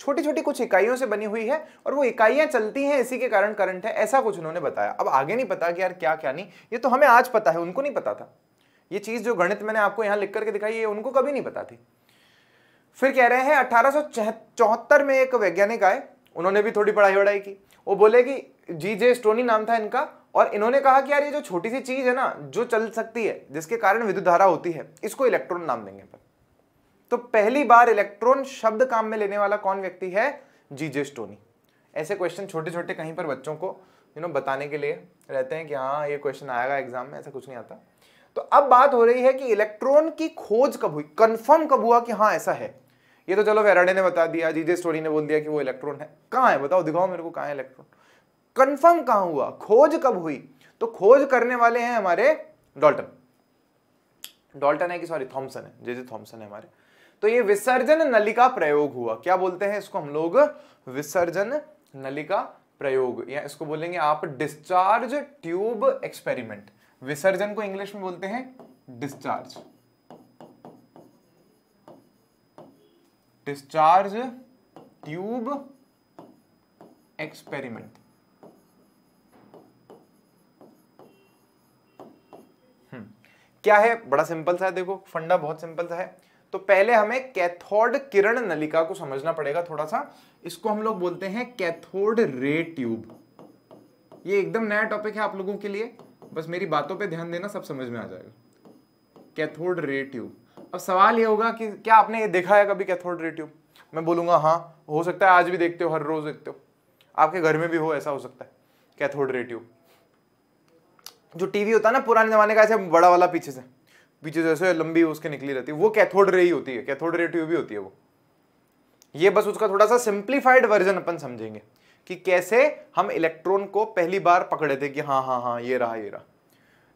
छोटी छोटी कुछ इकाइयों से बनी हुई है और वो इकाइयां चलती हैं इसी के कारण करंट है ऐसा कुछ उन्होंने बताया अब आगे नहीं पता कि यार क्या क्या नहीं ये तो हमें आज पता है उनको नहीं पता था ये चीज़ जो गणित मैंने आपको यहां लिख करके दिखाई है उनको कभी नहीं पता थी फिर कह रहे हैं अठारह में एक वैज्ञानिक आए उन्होंने भी थोड़ी पढ़ाई वढ़ाई की वो बोले कि जी जे स्टोनी नाम था इनका और इन्होंने कहा कि यार ये जो छोटी सी चीज़ है ना जो चल सकती है जिसके कारण विद्युत धारा होती है इसको इलेक्ट्रॉन नाम देंगे पर तो पहली बार इलेक्ट्रॉन शब्द काम में लेने वाला कौन व्यक्ति है जी जे स्टोनी ऐसे क्वेश्चन छोटे छोटे कहीं पर बच्चों को यू नो बताने के लिए रहते हैं कि हाँ ये क्वेश्चन आएगा एग्जाम में ऐसा कुछ नहीं आता तो अब बात हो रही है कि इलेक्ट्रॉन की खोज कब हुई कंफर्म कब हुआ कि हाँ ऐसा है ये तो चलो फेराडे ने बता दिया जीजे स्टोरी ने बोल दिया कि वो इलेक्ट्रॉन है कहाँ है बताओ दिखाओ मेरे को कहाँ है इलेक्ट्रॉन कंफर्म कहाँ हुआ खोज कब हुई तो खोज करने वाले हैं हमारे डॉल्टन डॉल्टन है कि सॉरी थॉम्सन है जेजे थॉम्सन है हमारे तो ये विसर्जन नलिका प्रयोग हुआ क्या बोलते हैं इसको हम लोग विसर्जन नलिका प्रयोग या इसको बोलेंगे आप डिस्चार्ज ट्यूब एक्सपेरिमेंट विसर्जन को इंग्लिश में बोलते हैं डिस्चार्ज डिस्चार्ज ट्यूब एक्सपेरिमेंट क्या है बड़ा सिंपल सा है देखो फंडा बहुत सिंपल सा है तो पहले हमें कैथोड किरण नलिका को समझना पड़ेगा थोड़ा सा इसको हम लोग बोलते हैं कैथोड रे ट्यूब ये एकदम नया टॉपिक है आप लोगों के लिए बस मेरी बातों पे ध्यान देना सब समझ में आ जाएगा कैथोड रे ट्यूब अब सवाल ये होगा कि क्या आपने ये देखा है कभी कैथोड रे ट्यूब मैं बोलूंगा हाँ हो सकता है आज भी देखते हो हर रोज़ देखते हो आपके घर में भी हो ऐसा हो सकता है कैथोड रे ट्यूब जो टीवी होता है ना पुराने ज़माने का ऐसे बड़ा वाला पीछे से पीछे जैसे लंबी उसके निकली रहती है वो कैथोड रे ही होती है कैथोड रे ट्यूब ही होती है वो ये बस उसका थोड़ा सा सिंप्लीफाइड वर्जन अपन समझेंगे कि कैसे हम इलेक्ट्रॉन को पहली बार पकड़े थे कि हाँ हाँ हाँ ये रहा ये रहा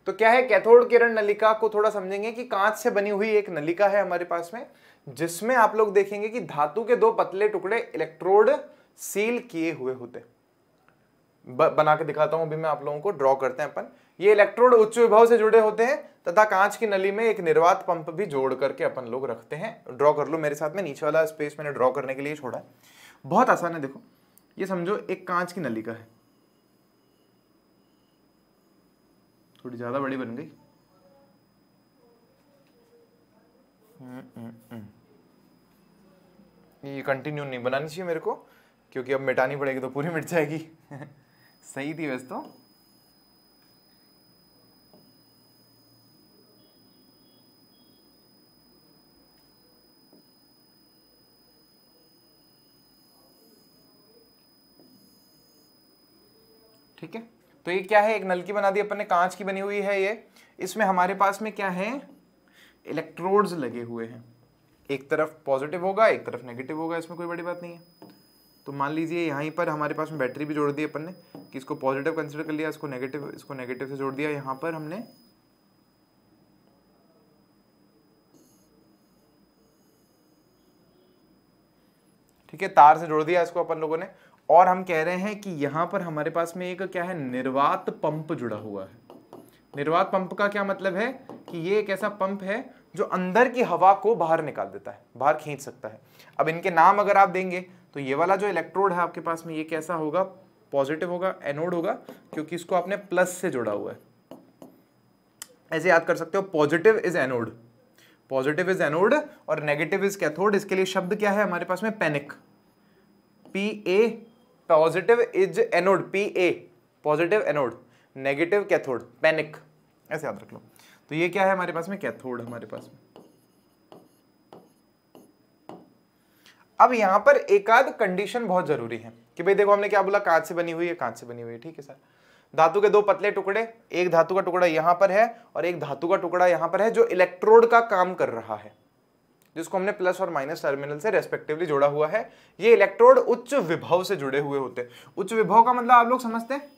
तो क्या है कैथोड किरण नलिका को थोड़ा समझेंगे कि कांच से बनी हुई एक नलिका है हमारे पास में जिसमें आप लोग देखेंगे कि धातु के दो पतले टुकड़े इलेक्ट्रोड सील किए हुए होते बना के दिखाता हूं अभी मैं आप लोगों को ड्रॉ करते हैं अपन ये इलेक्ट्रोड उच्च विभव से जुड़े होते हैं तथा कांच की नली में एक निर्वात पंप भी जोड़ करके अपन लोग रखते हैं ड्रॉ कर लो मेरे साथ में नीचे वाला स्पेस मैंने ड्रॉ करने के लिए छोड़ा है बहुत आसान है देखो ये समझो एक कांच की नली का है थोड़ी ज़्यादा बड़ी बन गई हम्म, हम्म, हम्म। ये कंटिन्यू नहीं बनानी चाहिए मेरे को क्योंकि अब मिटानी पड़ेगी तो पूरी मिट जाएगी सही थी वैसे तो ठीक है तो ये क्या है एक नलकी बना दी अपन ने कांच की बनी हुई है ये इसमें हमारे पास में क्या है इलेक्ट्रोड्स लगे हुए हैं एक तरफ पॉजिटिव होगा एक तरफ नेगेटिव होगा इसमें कोई बड़ी बात नहीं है तो मान लीजिए यहाँ पर हमारे पास में बैटरी भी जोड़ दी अपन ने कि इसको पॉजिटिव कंसिडर कर लिया इसको नेगेटिव इसको नेगेटिव से जोड़ दिया यहाँ पर हमने ठीक है तार से जोड़ दिया इसको अपन लोगों ने और हम कह रहे हैं कि यहां पर हमारे पास में एक क्या है निर्वात पंप जुड़ा हुआ है निर्वात पंप का क्या मतलब है कि ये एक ऐसा पंप है जो अंदर की हवा को बाहर निकाल देता है बाहर खींच सकता है अब इनके नाम अगर आप देंगे तो ये वाला जो इलेक्ट्रोड है आपके पास में ये कैसा होगा पॉजिटिव होगा एनोड होगा क्योंकि इसको आपने प्लस से जुड़ा हुआ है ऐसे याद कर सकते हो positive is anode positive is anode और नेगेटिव इज कैथोड इसके लिए शब्द क्या है हमारे पास में panic P A positive is anode P A positive anode negative cathode panic ऐसे याद रख लो तो ये क्या है हमारे पास में कैथोड हमारे पास में अब यहां पर एकाध कंडीशन बहुत जरूरी है कि भाई देखो हमने क्या बोला कांच से बनी हुई है कांच से बनी हुई है ठीक है सर धातु के दो पतले टुकड़े एक धातु का टुकड़ा यहां पर है और एक धातु का टुकड़ा यहां पर है जो इलेक्ट्रोड का काम कर रहा है जिसको हमने प्लस और माइनस टर्मिनल से रेस्पेक्टिवली जोड़ा हुआ है ये इलेक्ट्रोड उच्च विभव से जुड़े हुए होते हैं उच्च विभव का मतलब आप लोग समझते हैं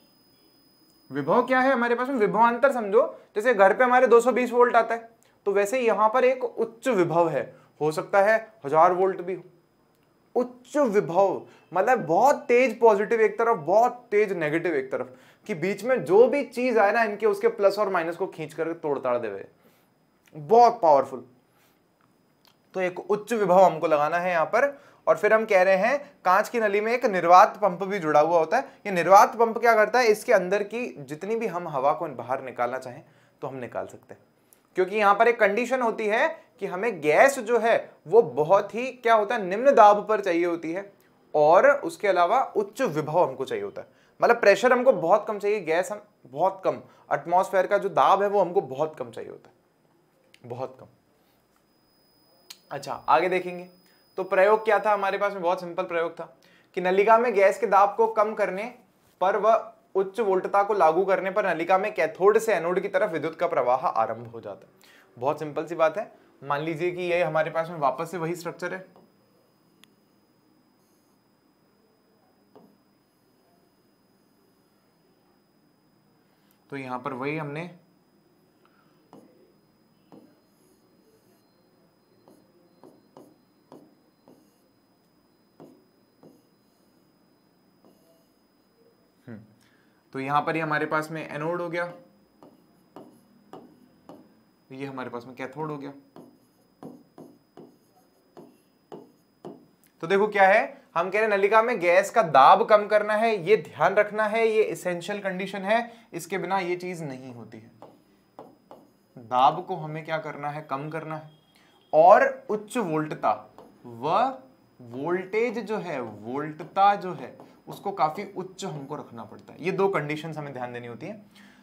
विभव क्या है हमारे पास में विभवांतर समझो जैसे घर पे हमारे 220 वोल्ट आता है तो वैसे यहां पर एक उच्च विभव है हो सकता है हजार वोल्ट भी उच्च विभव मतलब बहुत तेज पॉजिटिव एक तरफ बहुत तेज नेगेटिव एक तरफ कि बीच में जो भी चीज आए ना इनके उसके प्लस और माइनस को खींच कर तोड़ताड़ दे बहुत पावरफुल तो एक उच्च विभव हमको लगाना है यहाँ पर और फिर हम कह रहे हैं कांच की नली में एक निर्वात पंप भी जुड़ा हुआ होता है ये निर्वात पंप क्या करता है इसके अंदर की जितनी भी हम हवा को बाहर निकालना चाहें तो हम निकाल सकते हैं क्योंकि यहाँ पर एक कंडीशन होती है कि हमें गैस जो है वो बहुत ही क्या होता है निम्न दाब पर चाहिए होती है और उसके अलावा उच्च विभव हमको चाहिए होता है मतलब प्रेशर हमको बहुत कम चाहिए गैस हम बहुत कम एटमॉस्फेयर का जो दाब है वो हमको बहुत कम चाहिए होता है बहुत कम अच्छा आगे देखेंगे तो प्रयोग क्या था हमारे पास में बहुत सिंपल प्रयोग था कि नलिका में गैस के दाब को कम करने पर वह उच्च वोल्टता को लागू करने पर नलिका में कैथोड से एनोड की तरफ विद्युत का प्रवाह आरंभ हो जाता है बहुत सिंपल सी बात है मान लीजिए कि ये हमारे पास में वापस से वही स्ट्रक्चर है तो यहां पर वही हमने तो यहां पर ही हमारे पास में एनोड हो गया तो ये हमारे पास में कैथोड हो गया तो देखो क्या है हम कह रहे हैं नलिका में गैस का दाब कम करना है ये ध्यान रखना है ये इसेंशियल कंडीशन है इसके बिना ये चीज नहीं होती है दाब को हमें क्या करना है कम करना है और उच्च वोल्टता व वोल्टेज जो है वोल्टता जो है उसको काफी उच्च हमको रखना पड़ता है ये दो कंडीशन हमें ध्यान देनी होती है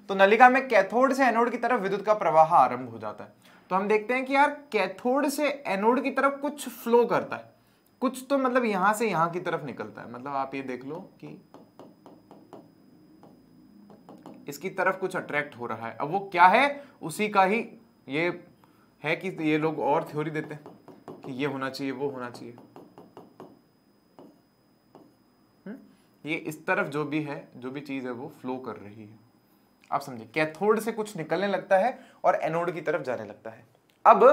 तो नलिका में कैथोड से एनोड की तरफ विद्युत का प्रवाह आरंभ हो जाता है तो हम देखते हैं कि यार कैथोड से एनोड की तरफ कुछ फ्लो करता है कुछ तो मतलब यहां से यहां की तरफ निकलता है मतलब आप ये देख लो कि इसकी तरफ कुछ अट्रैक्ट हो रहा है अब वो क्या है उसी का ही ये है कि ये लोग और थ्योरी देते हैं कि ये होना चाहिए वो होना चाहिए ये इस तरफ जो भी है जो भी चीज़ है वो फ्लो कर रही है आप समझे कैथोड से कुछ निकलने लगता है और एनोड की तरफ जाने लगता है अब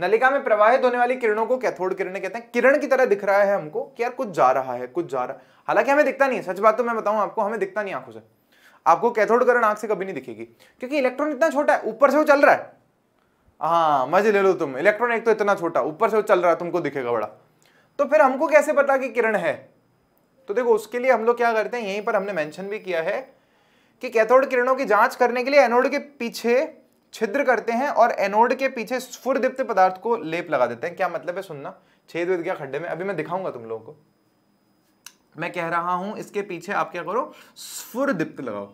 नलिका में प्रवाहित होने वाली किरणों को कैथोड किरणें कहते हैं किरण की तरह दिख रहा है हमको कि यार कुछ जा रहा है कुछ जा रहा है हालांकि हमें दिखता नहीं है सच बात तो मैं बताऊं आपको हमें दिखता नहीं आंखों से आपको कैथोड किरण आंख से कभी नहीं दिखेगी क्योंकि इलेक्ट्रॉन इतना छोटा है ऊपर से वो चल रहा है हाँ मजे ले लो तुम इलेक्ट्रॉन एक तो इतना छोटा ऊपर से वो चल रहा है तुमको दिखेगा बड़ा तो फिर हमको कैसे पता कि किरण है तो देखो उसके लिए हम लोग क्या करते हैं यहीं पर हमने मेंशन भी किया है कि कैथोड किरणों की जांच करने के लिए एनोड के पीछे छिद्र करते हैं और एनोड के पीछे स्फुरदीप्त पदार्थ को लेप लगा देते हैं क्या मतलब है सुनना छेद विद गया खड्डे में अभी मैं दिखाऊंगा तुम लोगों को मैं कह रहा हूं इसके पीछे आप क्या करो स्फुरदीप्त लगाओ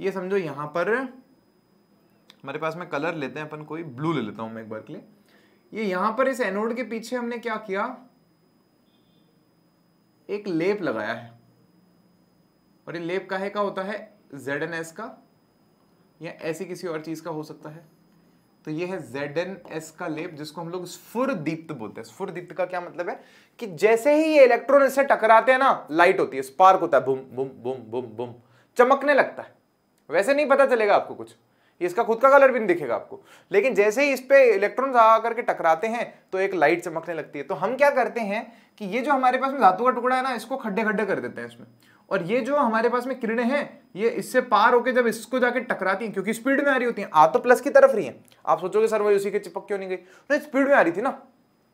ये समझो यहां पर हमारे पास में कलर लेते हैं अपन कोई ब्लू ले लेता हूं मैं एक बार के लिए ये यहां पर इस एनोड के पीछे हमने क्या किया एक लेप लगाया है और ये लेप काहे का होता है जेड एन एस का या ऐसी किसी और चीज़ का हो सकता है तो ये है जेड एन एस का लेप जिसको हम लोग स्फुर दीप्त बोलते हैं स्फुर दीप्त का क्या मतलब है कि जैसे ही ये इलेक्ट्रॉन इससे टकराते हैं ना लाइट होती है स्पार्क होता है बुम बुम बुम बुम बुम चमकने लगता है वैसे नहीं पता चलेगा आपको कुछ इसका खुद का कलर भी नहीं दिखेगा आपको लेकिन जैसे ही इस पर इलेक्ट्रॉन आकर के टकराते हैं तो एक लाइट चमकने लगती है तो हम क्या करते हैं कि ये जो हमारे पास में धातु का टुकड़ा है ना इसको खड्डे खड्डे कर देते हैं इसमें और ये जो हमारे पास में किरणें हैं ये इससे पार होकर जब इसको जाके टकराती हैं क्योंकि स्पीड में आ रही होती हैं आ तो प्लस की तरफ रही हैं आप सोचोगे सर वही उसी के चिपक क्यों नहीं गई तो नहीं स्पीड में आ रही थी ना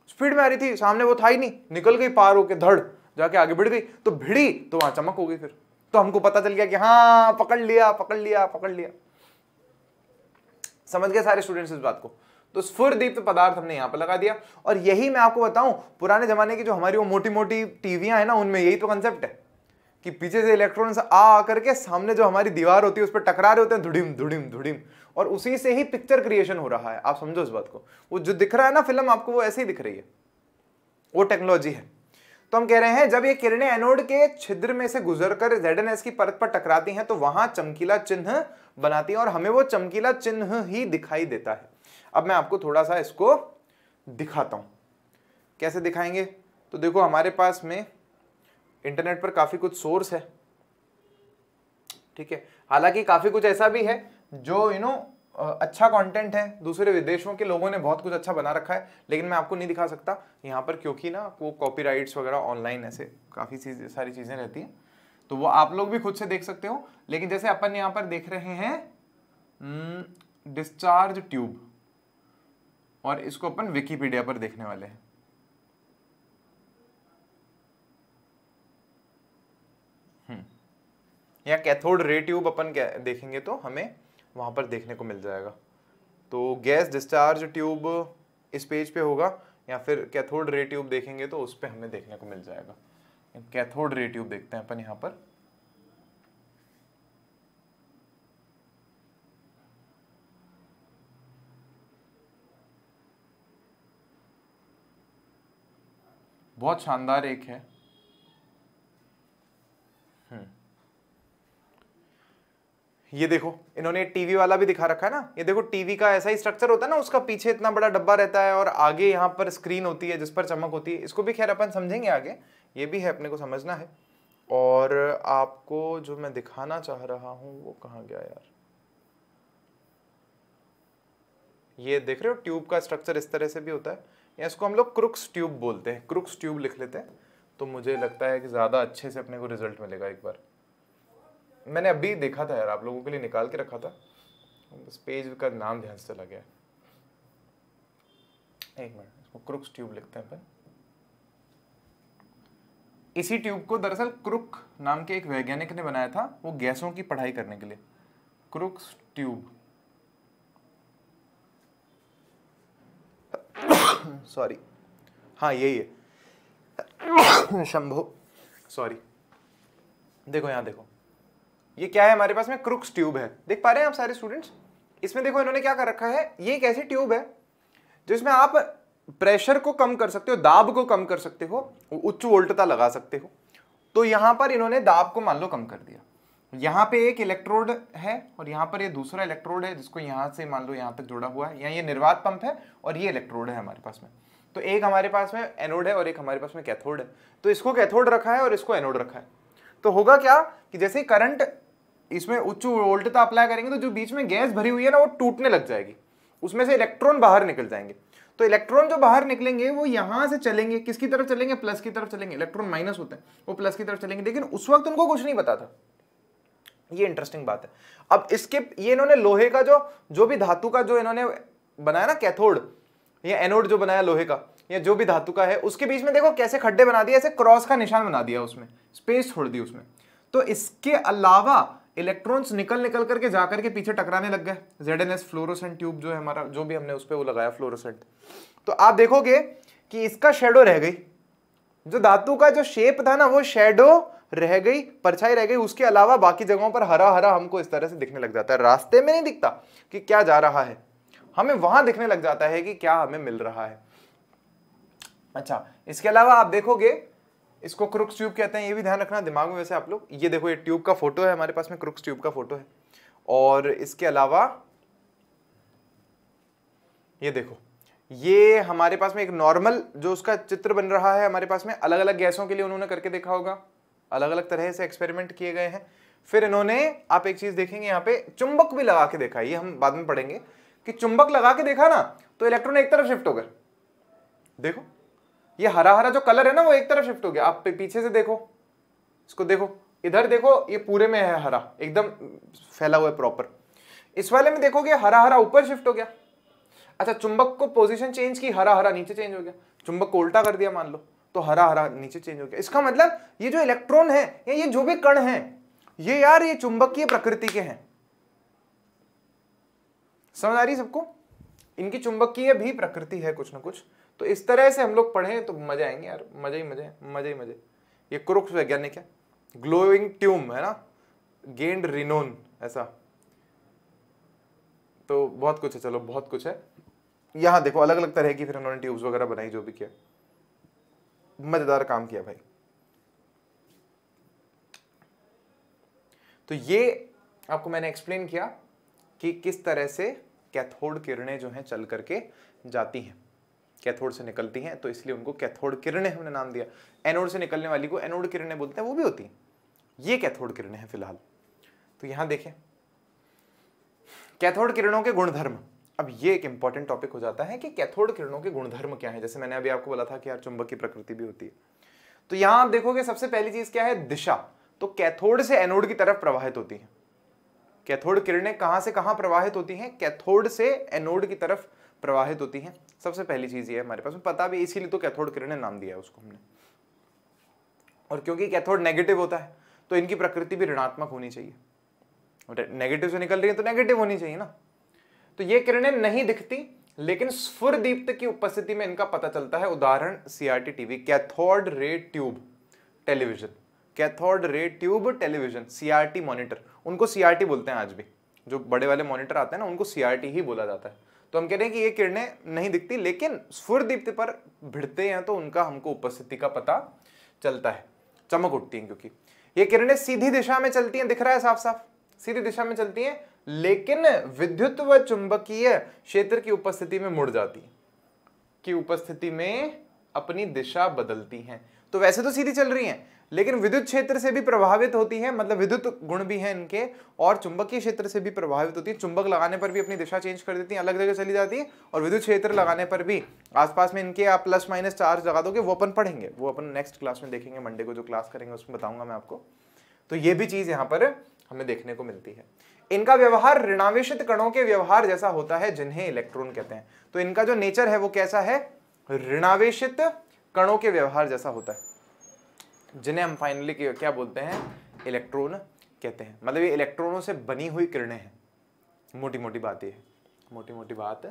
स्पीड में आ रही थी सामने वो था ही नहीं निकल गई पार होके धड़ जाके आगे भिड़ गई तो भिड़ी तो वहां चमक हो गई फिर तो हमको पता चल गया कि हाँ पकड़ लिया पकड़ लिया पकड़ लिया समझ गए सारे स्टूडेंट्स इस बात को तो स्फुरदीप्त पदार्थ हमने यहाँ पर लगा दिया और यही मैं आपको बताऊं पुराने जमाने की जो हमारी वो मोटी मोटी टीवियां हैं ना उनमें यही तो कंसेप्ट है कि पीछे से इलेक्ट्रॉन्स आ आकर के सामने जो हमारी दीवार होती है उस पर टकरा रहे होते हैं धुड़िम धुड़िम धुड़िम और उसी से ही पिक्चर क्रिएशन हो रहा है आप समझो इस बात को वो जो दिख रहा है ना फिल्म आपको वो ऐसे ही दिख रही है वो टेक्नोलॉजी है तो हम कह रहे हैं जब ये किरणें एनोड के छिद्र में से गुजरकर ZNS की परत पर टकराती हैं तो वहां चमकीला चिन्ह बनाती है और हमें वो चमकीला चिन्ह ही दिखाई देता है अब मैं आपको थोड़ा सा इसको दिखाता हूं कैसे दिखाएंगे तो देखो हमारे पास में इंटरनेट पर काफ़ी कुछ सोर्स है ठीक है हालांकि काफ़ी कुछ ऐसा भी है जो यू नो अच्छा कंटेंट है दूसरे विदेशों के लोगों ने बहुत कुछ अच्छा बना रखा है लेकिन मैं आपको नहीं दिखा सकता यहाँ पर क्योंकि ना वो कॉपीराइट्स वगैरह ऑनलाइन ऐसे काफ़ी चीज़ सारी चीज़ें रहती हैं तो वो आप लोग भी खुद से देख सकते हो लेकिन जैसे अपन यहाँ पर देख रहे हैं डिस्चार्ज हम्म, ट्यूब और इसको अपन विकीपीडिया पर देखने वाले हैं हम्म। या कैथोड रे ट्यूब अपन देखेंगे तो हमें वहाँ पर देखने को मिल जाएगा तो गैस डिस्चार्ज ट्यूब इस पेज पे होगा या फिर कैथोड रे ट्यूब देखेंगे तो उस पर हमें देखने को मिल जाएगा कैथोड रे ट्यूब देखते हैं अपन यहाँ पर बहुत शानदार एक है ये देखो इन्होंने टीवी वाला भी दिखा रखा है ना ये देखो टीवी का ऐसा ही स्ट्रक्चर होता है ना उसका पीछे इतना बड़ा डब्बा रहता है और आगे यहाँ पर स्क्रीन होती है जिस पर चमक होती है इसको भी खैर अपन समझेंगे आगे ये भी है अपने को समझना है और आपको जो मैं दिखाना चाह रहा हूँ वो कहाँ गया यार ये देख रहे हो ट्यूब का स्ट्रक्चर इस तरह से भी होता है या इसको हम लोग क्रुक्स ट्यूब बोलते हैं क्रुक्स ट्यूब लिख लेते हैं तो मुझे लगता है कि ज़्यादा अच्छे से अपने को रिजल्ट मिलेगा एक बार मैंने अभी देखा था यार आप लोगों के लिए निकाल के रखा था उस पेज का नाम ध्यान से लग गया एक मिनट इसको क्रुक्स ट्यूब लिखते हैं अपन इसी ट्यूब को दरअसल क्रुक नाम के एक वैज्ञानिक ने बनाया था वो गैसों की पढ़ाई करने के लिए क्रुक्स ट्यूब सॉरी हाँ यही है शंभो सॉरी देखो यहाँ देखो ये क्या है हमारे पास में क्रुक्स ट्यूब है देख पा रहे हैं आप सारे स्टूडेंट्स इसमें देखो इन्होंने क्या कर रखा है ये एक ऐसी ट्यूब है जिसमें आप प्रेशर को कम कर सकते हो दाब को कम कर सकते हो उच्च वोल्टता लगा सकते हो तो यहाँ पर इन्होंने दाब को मान लो कम कर दिया यहाँ पे एक इलेक्ट्रोड है और यहाँ पर ये दूसरा इलेक्ट्रोड है जिसको यहाँ से मान लो यहाँ तक जोड़ा हुआ है यहाँ ये निर्वात पंप है और ये इलेक्ट्रोड है हमारे पास में तो एक हमारे पास में एनोड है और एक हमारे पास में कैथोड है तो इसको कैथोड रखा है और इसको एनोड रखा है तो होगा क्या कि जैसे करंट इसमें उच्च वोल्टता तो अप्लाई करेंगे तो जो बीच में गैस भरी हुई है ना वो टूटने लग जाएगी उसमें से इलेक्ट्रॉन बाहर निकल जाएंगे तो इलेक्ट्रॉन जो बाहर निकलेंगे वो यहाँ से चलेंगे किसकी तरफ चलेंगे प्लस की तरफ चलेंगे इलेक्ट्रॉन माइनस होते हैं वो प्लस की तरफ चलेंगे लेकिन उस वक्त उनको कुछ नहीं पता था ये इंटरेस्टिंग बात है अब इसके ये इन्होंने लोहे का जो जो भी धातु का जो इन्होंने बनाया ना कैथोड या एनोड जो बनाया लोहे का या जो भी धातु का है उसके बीच में देखो कैसे खड्डे बना दिए ऐसे क्रॉस का निशान बना दिया उसमें स्पेस छोड़ दी उसमें तो इसके अलावा इलेक्ट्रॉन्स निकल निकल करके जाकर के पीछे टकराने लग गए Z N S fluorescent tube जो है हमारा जो भी हमने उस पर वो लगाया फ्लोरोसेंट तो आप देखोगे कि इसका शेडो रह गई जो धातु का जो शेप था ना वो शेडो रह गई परछाई रह गई उसके अलावा बाकी जगहों पर हरा हरा हमको इस तरह से दिखने लग जाता है रास्ते में नहीं दिखता कि क्या जा रहा है हमें वहां दिखने लग जाता है कि क्या हमें मिल रहा है अच्छा इसके अलावा आप देखोगे इसको क्रुक्स ट्यूब कहते हैं ये भी ध्यान रखना दिमाग में वैसे आप लोग ये देखो ये ट्यूब का फोटो है हमारे पास में क्रुक्स ट्यूब का फोटो है और इसके अलावा ये देखो ये हमारे पास में एक नॉर्मल जो उसका चित्र बन रहा है हमारे पास में अलग अलग गैसों के लिए उन्होंने करके देखा होगा अलग अलग तरह से एक्सपेरिमेंट किए गए हैं फिर इन्होंने आप एक चीज देखेंगे यहाँ पे चुंबक भी लगा के देखा ये हम बाद में पढ़ेंगे कि चुंबक लगा के देखा ना तो इलेक्ट्रॉन एक तरफ शिफ्ट होकर देखो ये हरा हरा जो कलर है ना वो एक तरफ शिफ्ट हो गया आप पीछे से देखो इसको देखो इधर देखो ये पूरे में है हरा एकदम फैला हुआ है प्रॉपर इस वाले में देखोगे हरा हरा ऊपर शिफ्ट हो गया अच्छा चुंबक को पोजीशन चेंज की हरा हरा नीचे चेंज हो गया चुंबक को उल्टा कर दिया मान लो तो हरा हरा नीचे चेंज हो गया इसका मतलब ये जो इलेक्ट्रॉन है या ये जो भी कण है ये यार ये चुंबकीय प्रकृति के हैं समझ आ रही सबको इनकी चुंबकीय भी प्रकृति है कुछ ना कुछ तो इस तरह से हम लोग पढ़ें तो मजे आएंगे यार मजे ही मजे मजे ही मजे ये क्रुक्स वैज्ञानिक है ग्लोइंग ट्यूम है ना गेंड रिनोन ऐसा तो बहुत कुछ है चलो बहुत कुछ है यहां देखो अलग अलग तरह की फिर उन्होंने ट्यूब्स वगैरह बनाई जो भी किया मजेदार काम किया भाई तो ये आपको मैंने एक्सप्लेन किया कि किस तरह से कैथोड किरणें जो हैं चल करके जाती हैं कैथोड से निकलती हैं तो इसलिए उनको कैथोड किरणें हमने नाम दिया एनोड से निकलने वाली को एनोड किरणें बोलते हैं वो भी होती हैं ये कैथोड किरणें हैं फिलहाल तो यहां देखें कैथोड किरणों के गुणधर्म अब ये एक इंपॉर्टेंट टॉपिक हो जाता है कि कैथोड किरणों के गुणधर्म क्या है जैसे मैंने अभी आपको बोला था कि यार चुंबक की प्रकृति भी होती है तो यहां आप देखोगे सबसे पहली चीज क्या है दिशा तो कैथोड से एनोड की तरफ प्रवाहित होती है कैथोड किरणें कहां से कहां प्रवाहित होती हैं कैथोड से एनोड की तरफ प्रवाहित होती हैं सबसे पहली चीज़ ये है हमारे पास पता भी इसीलिए तो कैथोड किरण ने नाम दिया है उसको हमने और क्योंकि कैथोड नेगेटिव होता है तो इनकी प्रकृति भी ऋणात्मक होनी चाहिए नेगेटिव से निकल रही है तो नेगेटिव होनी चाहिए ना तो ये किरणें नहीं दिखती लेकिन स्फुर दीप्त की उपस्थिति में इनका पता चलता है उदाहरण CRT TV cathode ray tube television cathode ray tube television CRT monitor उनको सीआरटी बोलते हैं आज भी जो बड़े वाले मॉनिटर आते हैं ना उनको सीआरटी ही बोला जाता है तो हम कह रहे हैं कि ये किरणें नहीं दिखती लेकिन स्फुर दीप्त पर भिड़ते हैं तो उनका हमको उपस्थिति का पता चलता है चमक उठती हैं क्योंकि ये किरणें सीधी दिशा में चलती हैं दिख रहा है साफ साफ सीधी दिशा में चलती हैं लेकिन विद्युत व चुंबकीय क्षेत्र की उपस्थिति में मुड़ जाती है की उपस्थिति में अपनी दिशा बदलती हैं तो वैसे तो सीधी चल रही हैं लेकिन विद्युत क्षेत्र से भी प्रभावित होती है मतलब विद्युत गुण भी हैं इनके और चुंबकीय क्षेत्र से भी प्रभावित होती है चुंबक लगाने पर भी अपनी दिशा चेंज कर देती है अलग जगह चली जाती है और विद्युत क्षेत्र लगाने पर भी आसपास में इनके आप प्लस माइनस चार्ज लगा दोगे वो अपन पढ़ेंगे वो अपन नेक्स्ट क्लास में देखेंगे मंडे को जो क्लास करेंगे उसमें बताऊंगा मैं आपको तो ये भी चीज़ यहाँ पर हमें देखने को मिलती है इनका व्यवहार ऋणावेशित कणों के व्यवहार जैसा होता है जिन्हें इलेक्ट्रॉन कहते हैं तो इनका जो नेचर है वो कैसा है ऋणावेशित कणों के व्यवहार जैसा होता है जिन्हें हम फाइनली क्या बोलते हैं इलेक्ट्रॉन कहते हैं मतलब ये इलेक्ट्रॉनों से बनी हुई किरणें हैं मोटी मोटी बात ये है मोटी मोटी बात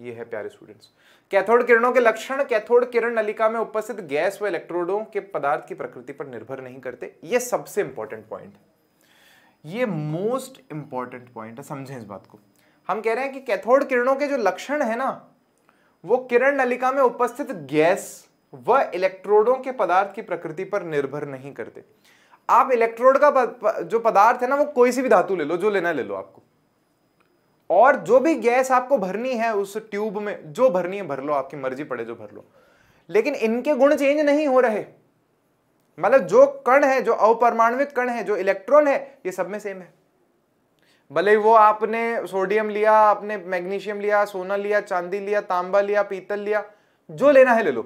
ये है प्यारे स्टूडेंट्स कैथोड किरणों के लक्षण कैथोड किरण नलिका में उपस्थित गैस व इलेक्ट्रोडों के पदार्थ की प्रकृति पर निर्भर नहीं करते ये सबसे इंपॉर्टेंट पॉइंट ये मोस्ट इंपॉर्टेंट पॉइंट है समझें इस बात को हम कह रहे हैं कि कैथोड किरणों के जो लक्षण है ना वो किरण नलिका में उपस्थित गैस वह इलेक्ट्रोडों के पदार्थ की प्रकृति पर निर्भर नहीं करते आप इलेक्ट्रोड का जो पदार्थ है ना वो कोई सी भी धातु ले लो जो लेना ले लो आपको और जो भी गैस आपको भरनी है उस ट्यूब में जो भरनी है भर लो आपकी मर्जी पड़े जो भर लो लेकिन इनके गुण चेंज नहीं हो रहे मतलब जो कण है जो अपरमाणविक कण है जो इलेक्ट्रॉन है ये सब में सेम है भले वो आपने सोडियम लिया आपने मैग्नीशियम लिया सोना लिया चांदी लिया तांबा लिया पीतल लिया जो लेना है ले लो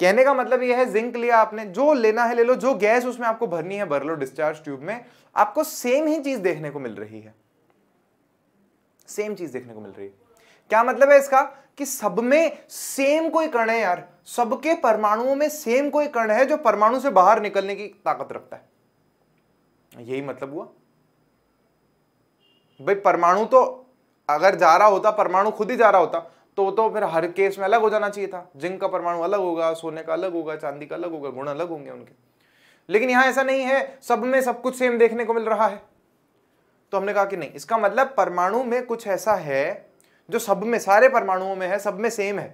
कहने का मतलब यह है जिंक लिया आपने जो लेना है ले लो जो गैस उसमें आपको भरनी है भर लो डिस्चार्ज ट्यूब में आपको सेम ही चीज देखने को मिल रही है सेम चीज देखने को मिल रही है क्या मतलब है इसका कि सब में सेम कोई कण है यार सबके परमाणुओं में सेम कोई कण है जो परमाणु से बाहर निकलने की ताकत रखता है यही मतलब हुआ भाई परमाणु तो अगर जा रहा होता परमाणु खुद ही जा रहा होता तो तो फिर हर केस में अलग हो जाना चाहिए था जिंक का परमाणु अलग होगा सोने का अलग होगा चांदी का अलग होगा गुण अलग होंगे उनके लेकिन यहां ऐसा नहीं है सब में सब कुछ सेम देखने को मिल रहा है तो हमने कहा कि नहीं इसका मतलब परमाणु में कुछ ऐसा है जो सब में सारे परमाणुओं में है सब में सेम है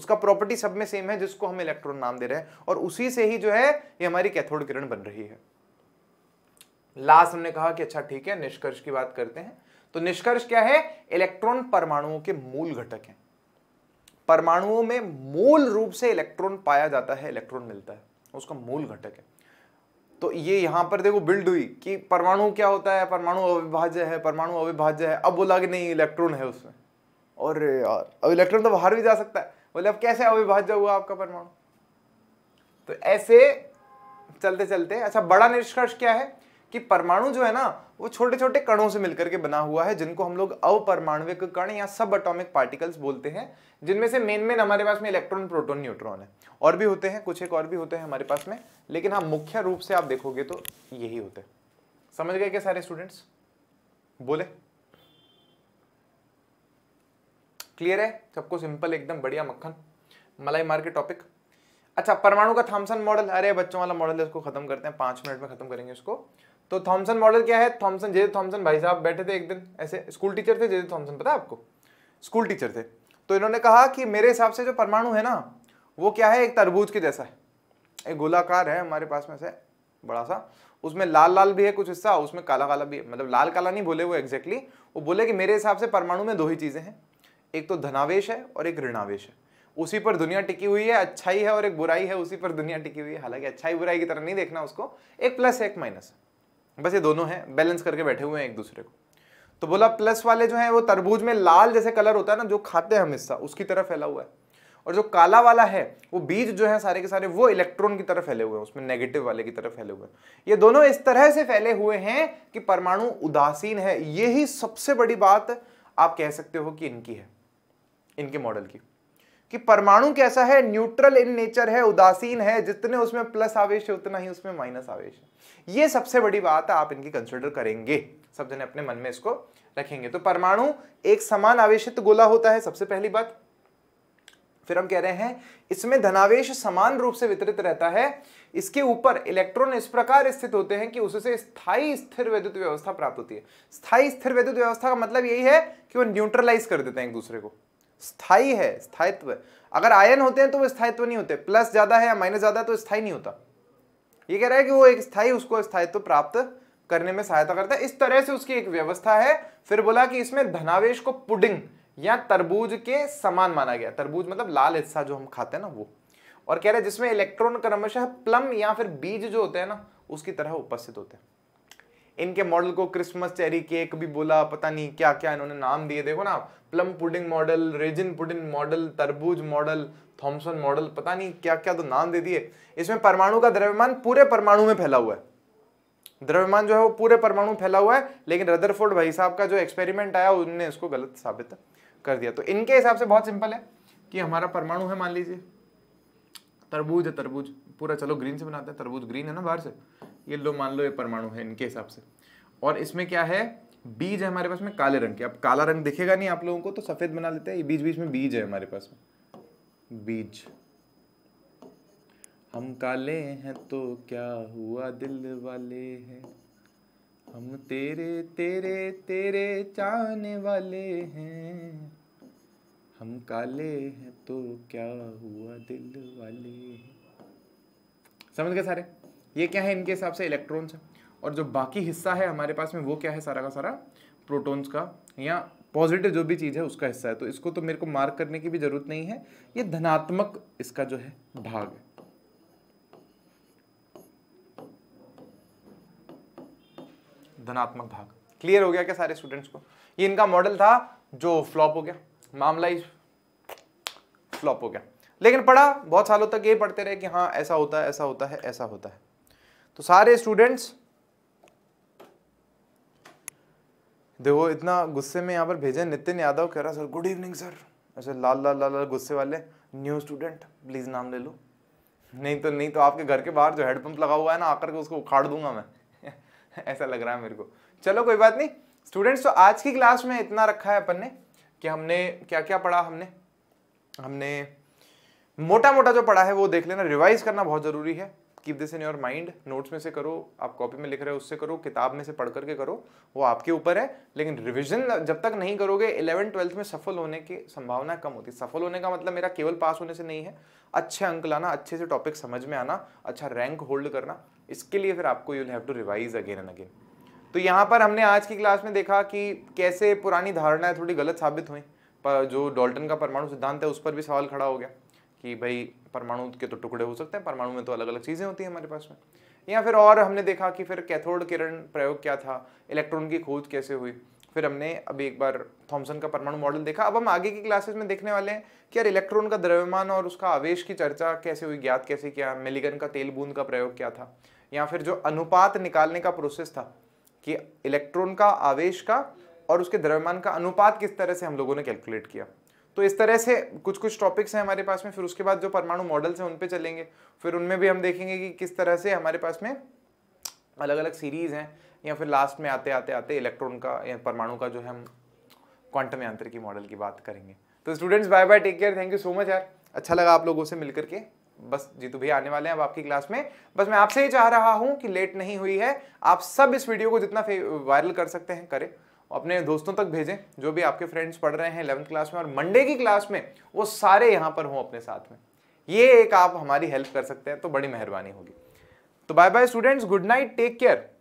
उसका प्रॉपर्टी सब में सेम है जिसको हम इलेक्ट्रॉन नाम दे रहे हैं और उसी से ही जो है ये हमारी कैथोड किरण बन रही है लास्ट हमने कहा कि अच्छा ठीक है निष्कर्ष की बात करते हैं तो निष्कर्ष क्या है इलेक्ट्रॉन परमाणुओं के मूल घटक हैं परमाणुओं में मूल रूप से इलेक्ट्रॉन पाया जाता है इलेक्ट्रॉन मिलता है उसका मूल घटक है तो ये यहां पर देखो बिल्ड हुई कि परमाणु क्या होता है परमाणु अविभाज्य है परमाणु अविभाज्य है अब बोला कि नहीं इलेक्ट्रॉन है उसमें और यार अब इलेक्ट्रॉन तो बाहर भी जा सकता है बोले अब कैसे अविभाज्य हुआ आपका परमाणु तो ऐसे चलते चलते अच्छा बड़ा निष्कर्ष क्या है कि परमाणु जो है ना वो छोटे छोटे कणों से मिलकर के बना हुआ है जिनको हम लोग अवपरमाणुविक कण या सब अटोमिक पार्टिकल्स बोलते हैं जिनमें से मेन मेन हमारे पास में इलेक्ट्रॉन प्रोटोन न्यूट्रॉन है और भी होते हैं कुछ एक और भी होते हैं हमारे पास में लेकिन हाँ मुख्य रूप से आप देखोगे तो यही होते समझ गए क्या सारे स्टूडेंट्स बोले क्लियर है सबको सिंपल एकदम बढ़िया मक्खन मलाई मार के टॉपिक अच्छा परमाणु का थॉमसन मॉडल अरे बच्चों वाला मॉडल है उसको खत्म करते हैं पांच मिनट में खत्म करेंगे उसको तो थॉमसन मॉडल क्या है थॉमसन जेजे थॉमसन भाई साहब बैठे थे एक दिन ऐसे स्कूल टीचर थे जेजे थॉमसन पता है आपको स्कूल टीचर थे तो इन्होंने कहा कि मेरे हिसाब से जो परमाणु है ना वो क्या है एक तरबूज के जैसा है एक गोलाकार है हमारे पास में से बड़ा सा उसमें लाल लाल भी है कुछ हिस्सा उसमें काला काला भी है मतलब लाल काला नहीं बोले वो एग्जैक्टली वो बोले कि मेरे हिसाब से परमाणु में दो ही चीज़ें हैं एक तो धनावेश है और एक ऋणावेश है उसी पर दुनिया टिकी हुई है अच्छाई है और एक बुराई है उसी पर दुनिया टिकी हुई है हालांकि अच्छाई बुराई की तरह नहीं देखना उसको एक प्लस है एक माइनस है बस ये दोनों हैं बैलेंस करके बैठे हुए हैं एक दूसरे को तो बोला प्लस वाले जो हैं वो तरबूज में लाल जैसे कलर होता है ना जो खाते हैं हम हिस्सा उसकी तरह फैला हुआ है और जो काला वाला है वो बीज जो है सारे के सारे वो इलेक्ट्रॉन की तरह फैले हुए हैं उसमें नेगेटिव वाले की तरह फैले हुए हैं ये दोनों इस तरह से फैले हुए हैं कि परमाणु उदासीन है यही सबसे बड़ी बात आप कह सकते हो कि इनकी है इनके मॉडल की कि परमाणु कैसा है न्यूट्रल इन नेचर है उदासीन है जितने उसमें प्लस आवेश है उतना ही उसमें माइनस आवेश है ये सबसे बड़ी बात है आप इनकी कंसिडर करेंगे सब जने अपने मन में इसको रखेंगे तो परमाणु एक समान आवेशित गोला होता है सबसे पहली बात फिर हम कह रहे हैं इसमें धनावेश समान रूप से वितरित रहता है इसके ऊपर इलेक्ट्रॉन इस प्रकार स्थित होते हैं कि उससे स्थायी स्थिर विद्युत व्यवस्था प्राप्त होती है स्थायी स्थिर वैद्युत व्यवस्था का मतलब यही है कि वो न्यूट्रलाइज कर देते हैं एक दूसरे को स्थाई है स्थायित्व अगर आयन होते हैं तो वो स्थायित्व नहीं होते प्लस ज्यादा है या माइनस ज्यादा है तो स्थायी नहीं होता ये कह रहा है कि वो एक स्थायी उसको स्थायित्व प्राप्त करने में सहायता करता है इस तरह से उसकी एक व्यवस्था है फिर बोला कि इसमें धनावेश को पुडिंग या तरबूज के समान माना गया तरबूज मतलब लाल हिस्सा जो हम खाते हैं ना वो और कह रहे हैं जिसमें इलेक्ट्रॉन क्रमशः प्लम या फिर बीज जो होते हैं ना उसकी तरह उपस्थित होते हैं इनके मॉडल को क्रिसमस चेरी केक भी बोला पता नहीं क्या क्या इन्होंने नाम दिए देखो ना plum pudding model raisin pudding model तरबूज मॉडल थॉम्सन मॉडल पता नहीं क्या क्या तो नाम दे दिए इसमें परमाणु का द्रव्यमान पूरे परमाणु में फैला हुआ है द्रव्यमान जो है वो पूरे परमाणु फैला हुआ है लेकिन रदरफोर्ड भाई साहब का जो एक्सपेरिमेंट आया उनने इसको गलत साबित कर दिया तो इनके हिसाब से बहुत सिंपल है कि हमारा परमाणु है मान लीजिए तरबूज है तरबूज पूरा चलो ग्रीन से बनाते हैं तरबूज ग्रीन है ना बाहर से ये लो मान लो ये परमाणु है इनके हिसाब से और इसमें क्या है बीज है हमारे पास में काले रंग के अब काला रंग दिखेगा नहीं आप लोगों को तो सफ़ेद बना लेते हैं ये बीच बीच में बीज है हमारे पास में बीज हम काले हैं तो क्या हुआ दिल वाले हैं हम तेरे तेरे तेरे चाहने वाले हैं हम काले हैं तो क्या हुआ दिल वाले हैं समझ गए सारे ये क्या है इनके हिसाब से इलेक्ट्रॉन्स है और जो बाकी हिस्सा है हमारे पास में वो क्या है सारा का सारा प्रोटॉन्स का या पॉजिटिव जो भी चीज़ है उसका हिस्सा है तो इसको तो मेरे को मार्क करने की भी जरूरत नहीं है ये धनात्मक इसका जो है भाग है धनात्मक भाग क्लियर हो गया क्या सारे स्टूडेंट्स को ये इनका मॉडल था जो फ्लॉप हो गया मामला ही फ्लॉप हो गया लेकिन पढ़ा बहुत सालों तक ये पढ़ते रहे कि हाँ ऐसा होता है ऐसा होता है ऐसा होता है तो सारे स्टूडेंट्स देखो इतना गुस्से में यहाँ पर भेजे नितिन यादव कह रहा सर गुड इवनिंग सर ऐसे लाल लाल लाल लाल गुस्से वाले न्यू स्टूडेंट प्लीज़ नाम ले लो नहीं तो नहीं तो आपके घर के बाहर जो हेडपम्प लगा हुआ है ना आकर के उसको उखाड़ दूंगा मैं ऐसा लग रहा है मेरे को चलो कोई बात नहीं स्टूडेंट्स तो आज की क्लास में इतना रखा है अपन ने कि हमने क्या क्या पढ़ा हमने हमने मोटा मोटा जो पढ़ा है वो देख लेना रिवाइज करना बहुत ज़रूरी है keep this in your mind notes में से करो आप कॉपी में लिख रहे हो उससे करो किताब में से पढ़ करके करो वो आपके ऊपर है लेकिन रिविजन जब तक नहीं करोगे इलेवन ट्वेल्थ में सफल होने की संभावना कम होती है सफल होने का मतलब मेरा केवल पास होने से नहीं है अच्छे अंक लाना अच्छे से टॉपिक समझ में आना अच्छा रैंक होल्ड करना इसके लिए फिर आपको you'll have to revise again and again तो यहाँ पर हमने आज की क्लास में देखा कि कैसे पुरानी धारणाएं थोड़ी गलत साबित हुई जो डॉल्टन का परमाणु सिद्धांत है उस पर भी सवाल खड़ा हो गया कि भाई परमाणु के तो टुकड़े हो सकते हैं परमाणु में तो अलग अलग चीज़ें होती हैं हमारे पास में या फिर और हमने देखा कि फिर कैथोड किरण प्रयोग क्या था इलेक्ट्रॉन की खोज कैसे हुई फिर हमने अभी एक बार थॉमसन का परमाणु मॉडल देखा अब हम आगे की क्लासेस में देखने वाले हैं कि यार इलेक्ट्रॉन का द्रव्यमान और उसका आवेश की चर्चा कैसे हुई ज्ञात कैसे किया मेलिगन का तेल बूंद का प्रयोग क्या था या फिर जो अनुपात निकालने का प्रोसेस था कि इलेक्ट्रॉन का आवेश का और उसके द्रव्यमान का अनुपात किस तरह से हम लोगों ने कैलकुलेट किया तो इस तरह से कुछ कुछ टॉपिक्स हैं हमारे पास में फिर उसके बाद जो परमाणु मॉडल्स हैं उन पर चलेंगे फिर उनमें भी हम देखेंगे कि किस तरह से हमारे पास में अलग अलग सीरीज़ हैं या फिर लास्ट में आते आते आते इलेक्ट्रॉन का या परमाणु का जो है हम क्वांटम की मॉडल की बात करेंगे तो students bye bye take care thank you so much यार अच्छा लगा आप लोगों से मिलकर के बस जीतू तो भैया आने वाले हैं अब आपकी क्लास में बस मैं आपसे ही चाह रहा हूं कि लेट नहीं हुई है आप सब इस वीडियो को जितना वायरल कर सकते हैं करें अपने दोस्तों तक भेजें जो भी आपके फ्रेंड्स पढ़ रहे हैं इलेवंथ क्लास में और मंडे की क्लास में वो सारे यहाँ पर हों अपने साथ में ये एक आप हमारी हेल्प कर सकते हैं तो बड़ी मेहरबानी होगी तो bye bye students good night take care